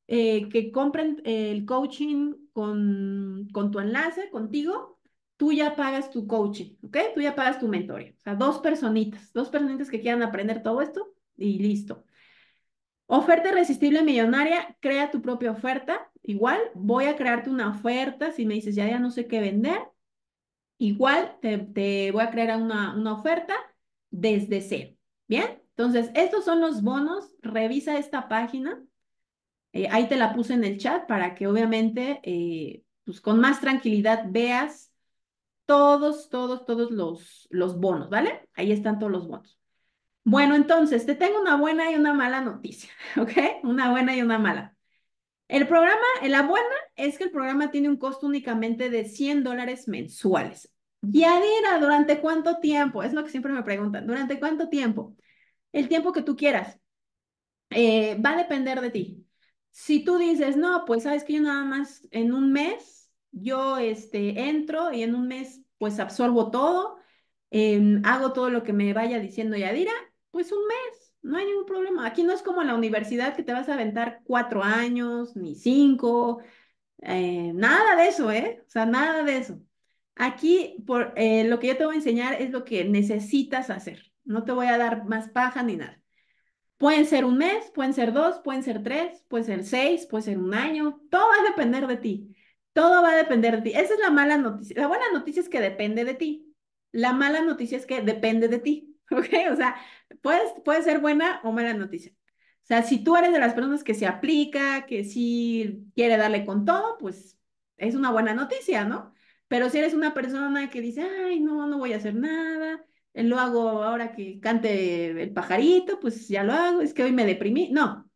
eh, que compren eh, el coaching con, con tu enlace, contigo, tú ya pagas tu coaching, ¿ok? Tú ya pagas tu mentoría. O sea, dos personitas, dos personitas que quieran aprender todo esto y listo. Oferta irresistible millonaria, crea tu propia oferta. Igual, voy a crearte una oferta. Si me dices, ya, ya no sé qué vender, igual te, voy a crear una, una oferta desde cero. ¿Bien? Entonces, estos son los bonos. Revisa esta página. Eh, ahí te la puse en el chat para que obviamente eh, pues con más tranquilidad veas todos, todos, todos los, los bonos, ¿vale? Ahí están todos los bonos. Bueno, entonces, te tengo una buena y una mala noticia, ¿ok? Una buena y una mala. El programa, eh, la buena es que el programa tiene un costo únicamente de 100 dólares mensuales. Yadira, ¿durante cuánto tiempo? Es lo que siempre me preguntan, ¿durante cuánto tiempo? el tiempo que tú quieras. Eh, va a depender de ti. Si tú dices, no, pues sabes que yo nada más en un mes, yo este, entro y en un mes pues absorbo todo, em, hago todo lo que me vaya diciendo Yadira, pues un mes, no hay ningún problema. Aquí no es como la universidad que te vas a aventar cuatro años, ni cinco, eh, nada de eso, ¿eh? O sea, nada de eso. Aquí por, eh, lo que yo te voy a enseñar es lo que necesitas hacer no te voy a dar más paja ni nada. Pueden ser un mes, pueden ser dos, pueden ser tres, pueden ser seis, pueden ser un año, todo va a depender de ti. Todo va a depender de ti. Esa es la mala noticia. La buena noticia es que depende de ti. La mala noticia es que depende de ti. ¿Ok? O sea, puede ser buena o mala noticia. O sea, si tú eres de las personas que se aplica, que sí quiere darle con todo, pues es una buena noticia, ¿no? Pero si eres una persona que dice, ay, no, no voy a hacer nada, eh, lo hago ahora que cante el pajarito, pues ya lo hago, es que hoy me deprimí. No. O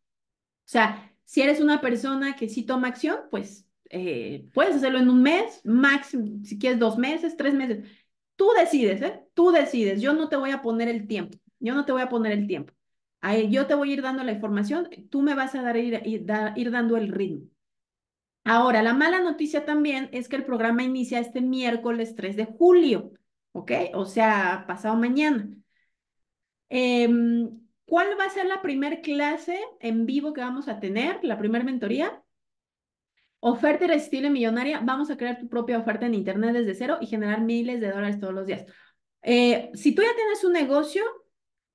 sea, si eres una persona que sí toma acción, pues eh, puedes hacerlo en un mes, máximo, si quieres dos meses, tres meses. Tú decides, ¿eh? Tú decides. Yo no te voy a poner el tiempo. Yo no te voy a poner el tiempo. yo te voy a ir dando la información, tú me vas a dar ir, ir dando el ritmo. Ahora, la mala noticia también es que el programa inicia este miércoles 3 de julio. ¿ok? O sea, pasado mañana. Em, ¿Cuál va a ser la primera clase en vivo que vamos a tener? La primera mentoría. Oferta irresistible millonaria. Vamos a crear tu propia oferta en Internet desde cero y generar miles de dólares todos los días. Eh, si tú ya tienes un negocio,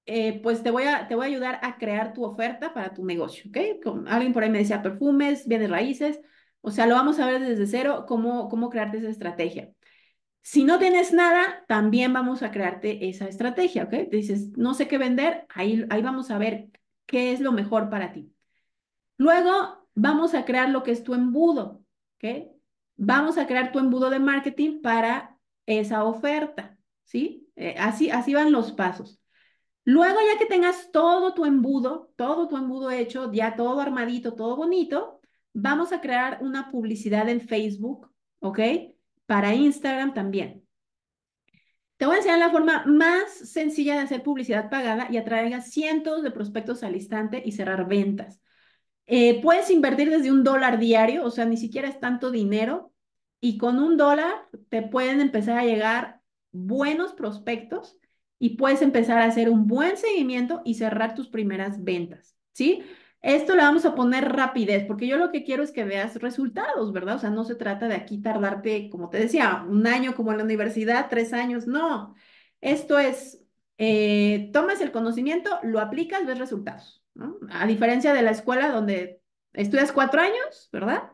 eh, pues te voy, a, te voy a ayudar a crear tu oferta para tu negocio, ¿ok? alguien por ahí me decía perfumes, bienes raíces. O sea, lo vamos a ver desde cero, cómo, cómo crearte esa estrategia. Si no tienes nada, también vamos a crearte esa estrategia, ¿ok? Te dices, no sé qué vender, ahí, ahí vamos a ver qué es lo mejor para ti. Luego vamos a crear lo que es tu embudo, ¿ok? Vamos a crear tu embudo de marketing para esa oferta, ¿sí? Eh, así, así van los pasos. Luego ya que tengas todo tu embudo, todo tu embudo hecho, ya todo armadito, todo bonito, vamos a crear una publicidad en Facebook, ¿ok? Para Instagram también. Te voy a enseñar la forma más sencilla de hacer publicidad pagada y atraer cientos de prospectos al instante y cerrar ventas. Eh, puedes invertir desde un dólar diario, o sea, ni siquiera es tanto dinero, y con un dólar te pueden empezar a llegar buenos prospectos y puedes empezar a hacer un buen seguimiento y cerrar tus primeras ventas, ¿sí? Esto le vamos a poner rapidez, porque yo lo que quiero es que veas resultados, ¿verdad? O sea, no se trata de aquí tardarte, como te decía, un año como en la universidad, tres años, no. Esto es, eh, tomas el conocimiento, lo aplicas, ves resultados, A diferencia de la escuela donde estudias cuatro años, ¿verdad?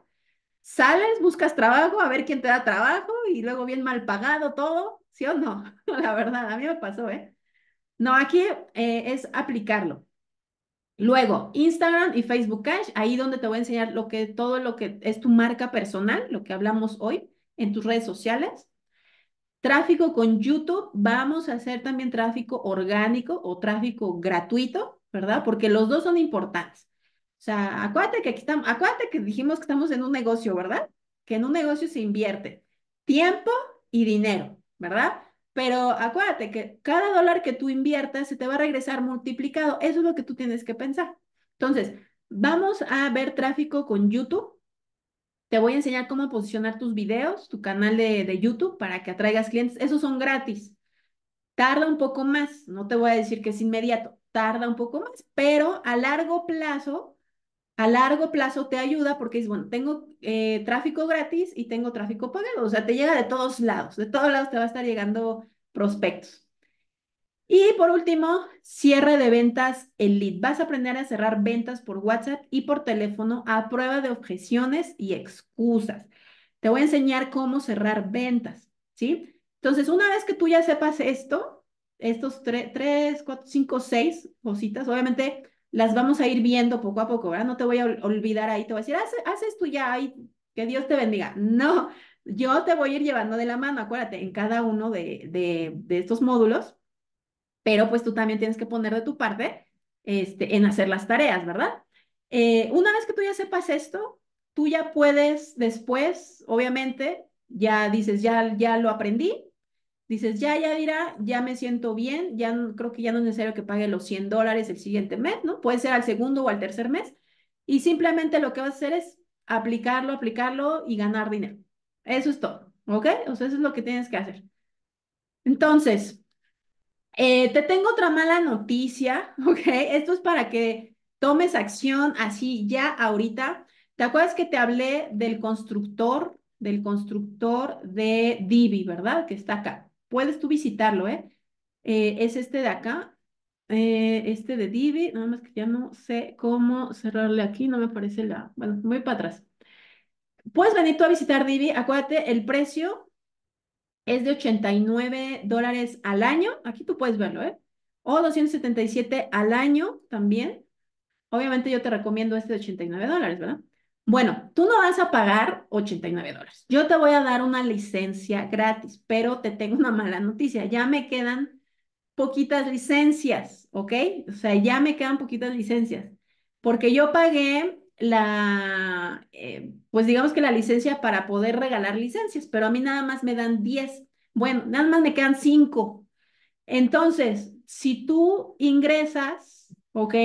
Sales, buscas trabajo, a ver quién te da trabajo y luego bien mal pagado todo, ¿sí o no? la verdad, a mí me pasó, ¿eh? No, aquí eh, es aplicarlo. Luego, Instagram y Facebook Cash, ahí donde te voy a enseñar lo que, todo lo que es tu marca personal, lo que hablamos hoy en tus redes sociales. Tráfico con YouTube, vamos a hacer también tráfico orgánico o tráfico gratuito, ¿verdad? Porque los dos son importantes. O sea, acuérdate que aquí estamos, acuérdate que dijimos que estamos en un negocio, ¿verdad? Que en un negocio se invierte tiempo y dinero, ¿verdad? Pero acuérdate que cada dólar que tú inviertas se te va a regresar multiplicado. Eso es lo que tú tienes que pensar. Entonces, vamos a ver tráfico con YouTube. Te voy a enseñar cómo posicionar tus videos, tu canal de, de YouTube para que atraigas clientes. Esos son gratis. Tarda un poco más, no te voy a decir que es inmediato, tarda un poco más, pero a largo plazo a largo plazo te ayuda porque es, bueno, tengo eh, tráfico gratis y tengo tráfico pagado, o sea, te llega de todos lados, de todos lados te va a estar llegando prospectos. Y por último, cierre de ventas elite. Vas a aprender a cerrar ventas por WhatsApp y por teléfono a prueba de objeciones y excusas. Te voy a enseñar cómo cerrar ventas, ¿sí? Entonces, una vez que tú ya sepas esto, estos tres, tres cuatro, cinco, seis cositas, obviamente las vamos a ir viendo poco a poco, ¿verdad? No te voy a olvidar ahí, te voy a decir, haz, tú ya, ahí, que Dios te bendiga. No, yo te voy a ir llevando de la mano, acuérdate, en cada uno de, estos módulos, pero pues tú también tienes que poner de tu parte este, en hacer las tareas, ¿verdad? Eh, una vez que tú ya sepas esto, tú ya puedes después, obviamente, ya dices, ya, ya lo aprendí, dices, ya, ya dirá, ya me siento bien, ya creo que ya no es necesario que pague los 100 dólares el siguiente mes, ¿no? Puede ser al segundo o al tercer mes. Y simplemente lo que vas a hacer es aplicarlo, aplicarlo y ganar dinero. Eso es todo, ¿ok? O sea, eso es lo que tienes que hacer. Entonces, eh, te tengo otra mala noticia, ¿ok? Esto es para que tomes acción así ya ahorita. ¿Te acuerdas que te hablé del constructor, del constructor de Divi, ¿verdad? Que está acá puedes tú visitarlo, ¿eh? ¿eh? es este de acá, eh, este de Divi, nada más que ya no sé cómo cerrarle aquí, no me parece la... Bueno, voy para atrás. Puedes venir tú a visitar Divi, acuérdate, el precio es de 89 dólares al año, aquí tú puedes verlo, ¿eh? O 277 al año también. Obviamente yo te recomiendo este de 89 dólares, ¿verdad? Bueno, tú no vas a pagar 89 dólares. Yo te voy a dar una licencia gratis, pero te tengo una mala noticia. Ya me quedan poquitas licencias, ¿ok? O sea, ya me quedan poquitas licencias. Porque yo pagué la, eh, pues digamos que la licencia para poder regalar licencias, pero a mí nada más me dan 10. Bueno, nada más me quedan 5. Entonces, si tú ingresas, ¿ok?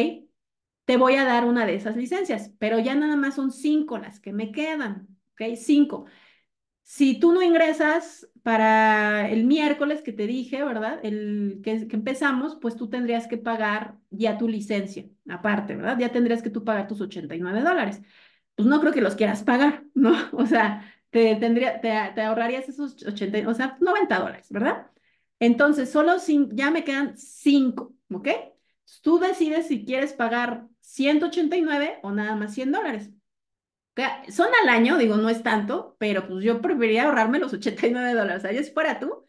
te voy a dar una de esas licencias, pero ya nada más son cinco las que me quedan, ¿ok? Cinco. Si tú no ingresas para el miércoles que te dije, ¿verdad? El que, empezamos, pues tú tendrías que pagar ya tu licencia, aparte, ¿verdad? Ya tendrías que tú pagar tus 89 dólares. Pues no creo que los quieras pagar, ¿no? O sea, te, tendría, te, ahorrarías esos 80, o sea, 90 dólares, ¿verdad? Entonces, solo ya me quedan cinco, ¿ok? Tú decides si quieres pagar 189 o nada más 100 dólares. Son al año, digo, no es tanto, pero pues yo preferiría ahorrarme los 89 dólares. O sea, si fuera tú,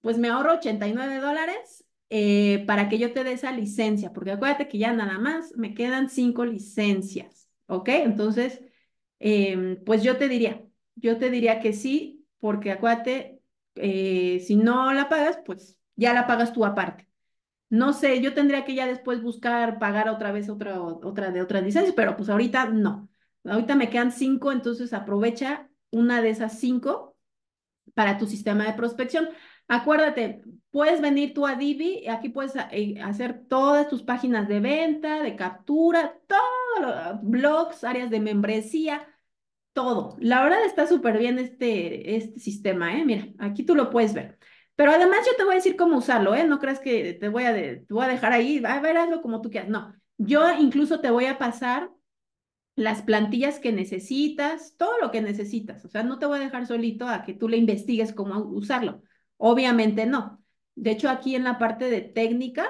pues me ahorro 89 dólares eh, para que yo te dé esa licencia, porque acuérdate que ya nada más me quedan cinco licencias, ¿ok? Entonces, em, pues yo te diría, yo te diría que sí, porque acuérdate, eh, si no la pagas, pues ya la pagas tú aparte, no sé, yo tendría que ya después buscar pagar otra vez otra, otra de otras licencias, pero pues ahorita no. Ahorita me quedan cinco, entonces aprovecha una de esas cinco para tu sistema de prospección. Acuérdate, puedes venir tú a Divi, aquí puedes eh, hacer todas tus páginas de venta, de captura, todos blogs, áreas de membresía, todo. La verdad está súper bien este, este sistema, ¿eh? Mira, aquí tú lo puedes ver. Pero además yo te voy a decir cómo usarlo, ¿eh? No creas que te voy a, voy a dejar ahí, a ver, hazlo como tú quieras. No, yo incluso te voy a pasar las plantillas que necesitas, todo lo que necesitas. O sea, no te voy a dejar solito a que tú le investigues cómo usarlo. Obviamente no. De hecho, aquí en la parte de técnica,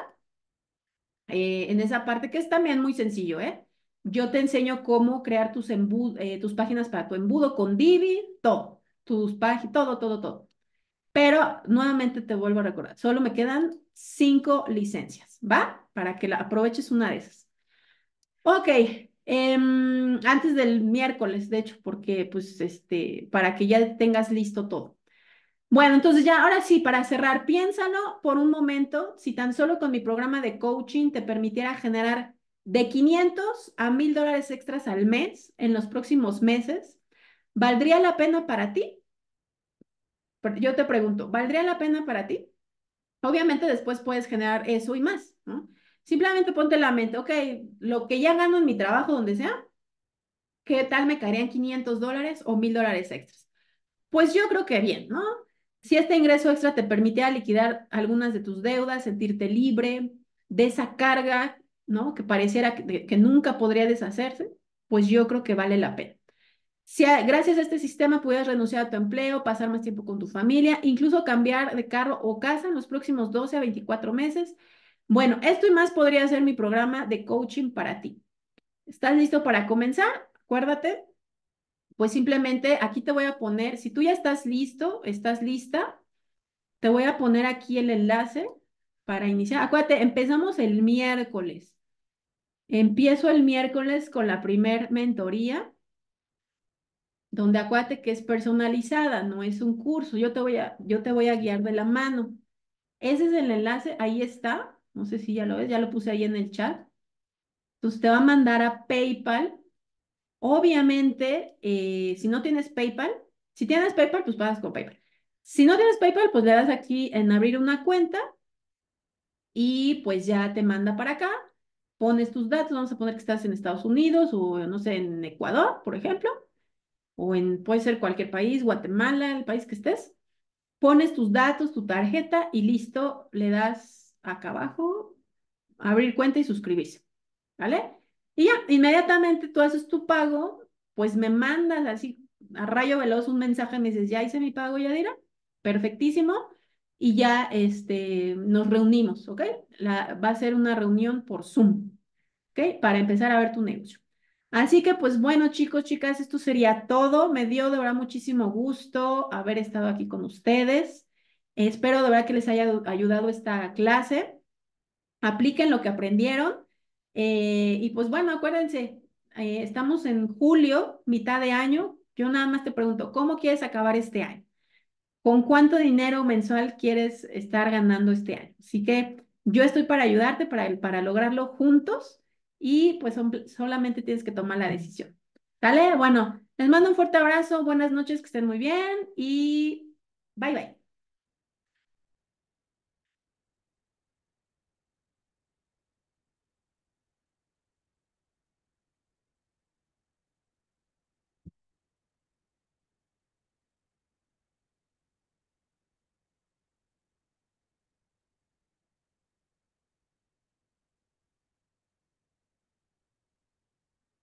eh, en esa parte que es también muy sencillo, ¿eh? Yo te enseño cómo crear tus, eh, tus páginas para tu embudo con Divi, todo, tus páginas, todo, todo, todo. Pero nuevamente te vuelvo a recordar, solo me quedan cinco licencias, ¿va? Para que la, aproveches una de esas. Ok, em, antes del miércoles, de hecho, porque pues este, para que ya tengas listo todo. Bueno, entonces ya, ahora sí, para cerrar, piénsalo por un momento, si tan solo con mi programa de coaching te permitiera generar de 500 a 1000 dólares extras al mes en los próximos meses, ¿valdría la pena para ti? yo te pregunto, ¿valdría la pena para ti? Obviamente después puedes generar eso y más, ¿no? Simplemente ponte la mente, ok, lo que ya gano en mi trabajo, donde sea, ¿qué tal me caerían 500 dólares o 1000 dólares extras? Pues yo creo que bien, ¿no? Si este ingreso extra te permite liquidar algunas de tus deudas, sentirte libre de esa carga, ¿no? Que pareciera que nunca podría deshacerse, pues yo creo que vale la pena. Si gracias a este sistema pudieras renunciar a tu empleo, pasar más tiempo con tu familia, incluso cambiar de carro o casa en los próximos 12 a 24 meses. Bueno, esto y más podría ser mi programa de coaching para ti. ¿Estás listo para comenzar? Acuérdate, pues simplemente aquí te voy a poner, si tú ya estás listo, estás lista, te voy a poner aquí el enlace para iniciar. Acuérdate, empezamos el miércoles. Empiezo el miércoles con la primer mentoría donde acuérdate que es personalizada, no es un curso, yo te voy a, yo te voy a guiar de la mano. Ese es el enlace, ahí está, no sé si ya lo ves, ya lo puse ahí en el chat. Entonces te va a mandar a PayPal. Obviamente, eh, si no tienes PayPal, si tienes PayPal, pues pagas con PayPal. Si no tienes PayPal, pues le das aquí en abrir una cuenta y pues ya te manda para acá, pones tus datos, vamos a poner que estás en Estados Unidos o no sé, en Ecuador, por ejemplo o en, puede ser cualquier país, Guatemala, el país que estés, pones tus datos, tu tarjeta y listo, le das acá abajo, abrir cuenta y suscribirse, ¿vale? Y ya, inmediatamente tú haces tu pago, pues me mandas así a rayo veloz un mensaje, me dices, ya hice mi pago, Yadira, perfectísimo, y ya este, nos reunimos, ¿ok? La, va a ser una reunión por Zoom, ¿ok? Para empezar a ver tu negocio. Así que pues bueno, chicos, chicas, esto sería todo. Me dio de verdad muchísimo gusto haber estado aquí con ustedes. Espero de verdad que les haya ayudado esta clase. Apliquen lo que aprendieron. Eh, y pues bueno, acuérdense, eh, estamos en julio, mitad de año. Yo nada más te pregunto, ¿cómo quieres acabar este año? ¿Con cuánto dinero mensual quieres estar ganando este año? Así que yo estoy para ayudarte, para, para lograrlo juntos y pues solamente tienes que tomar la decisión. ¿Vale? Bueno, les mando un fuerte abrazo, buenas noches, que estén muy bien y bye bye.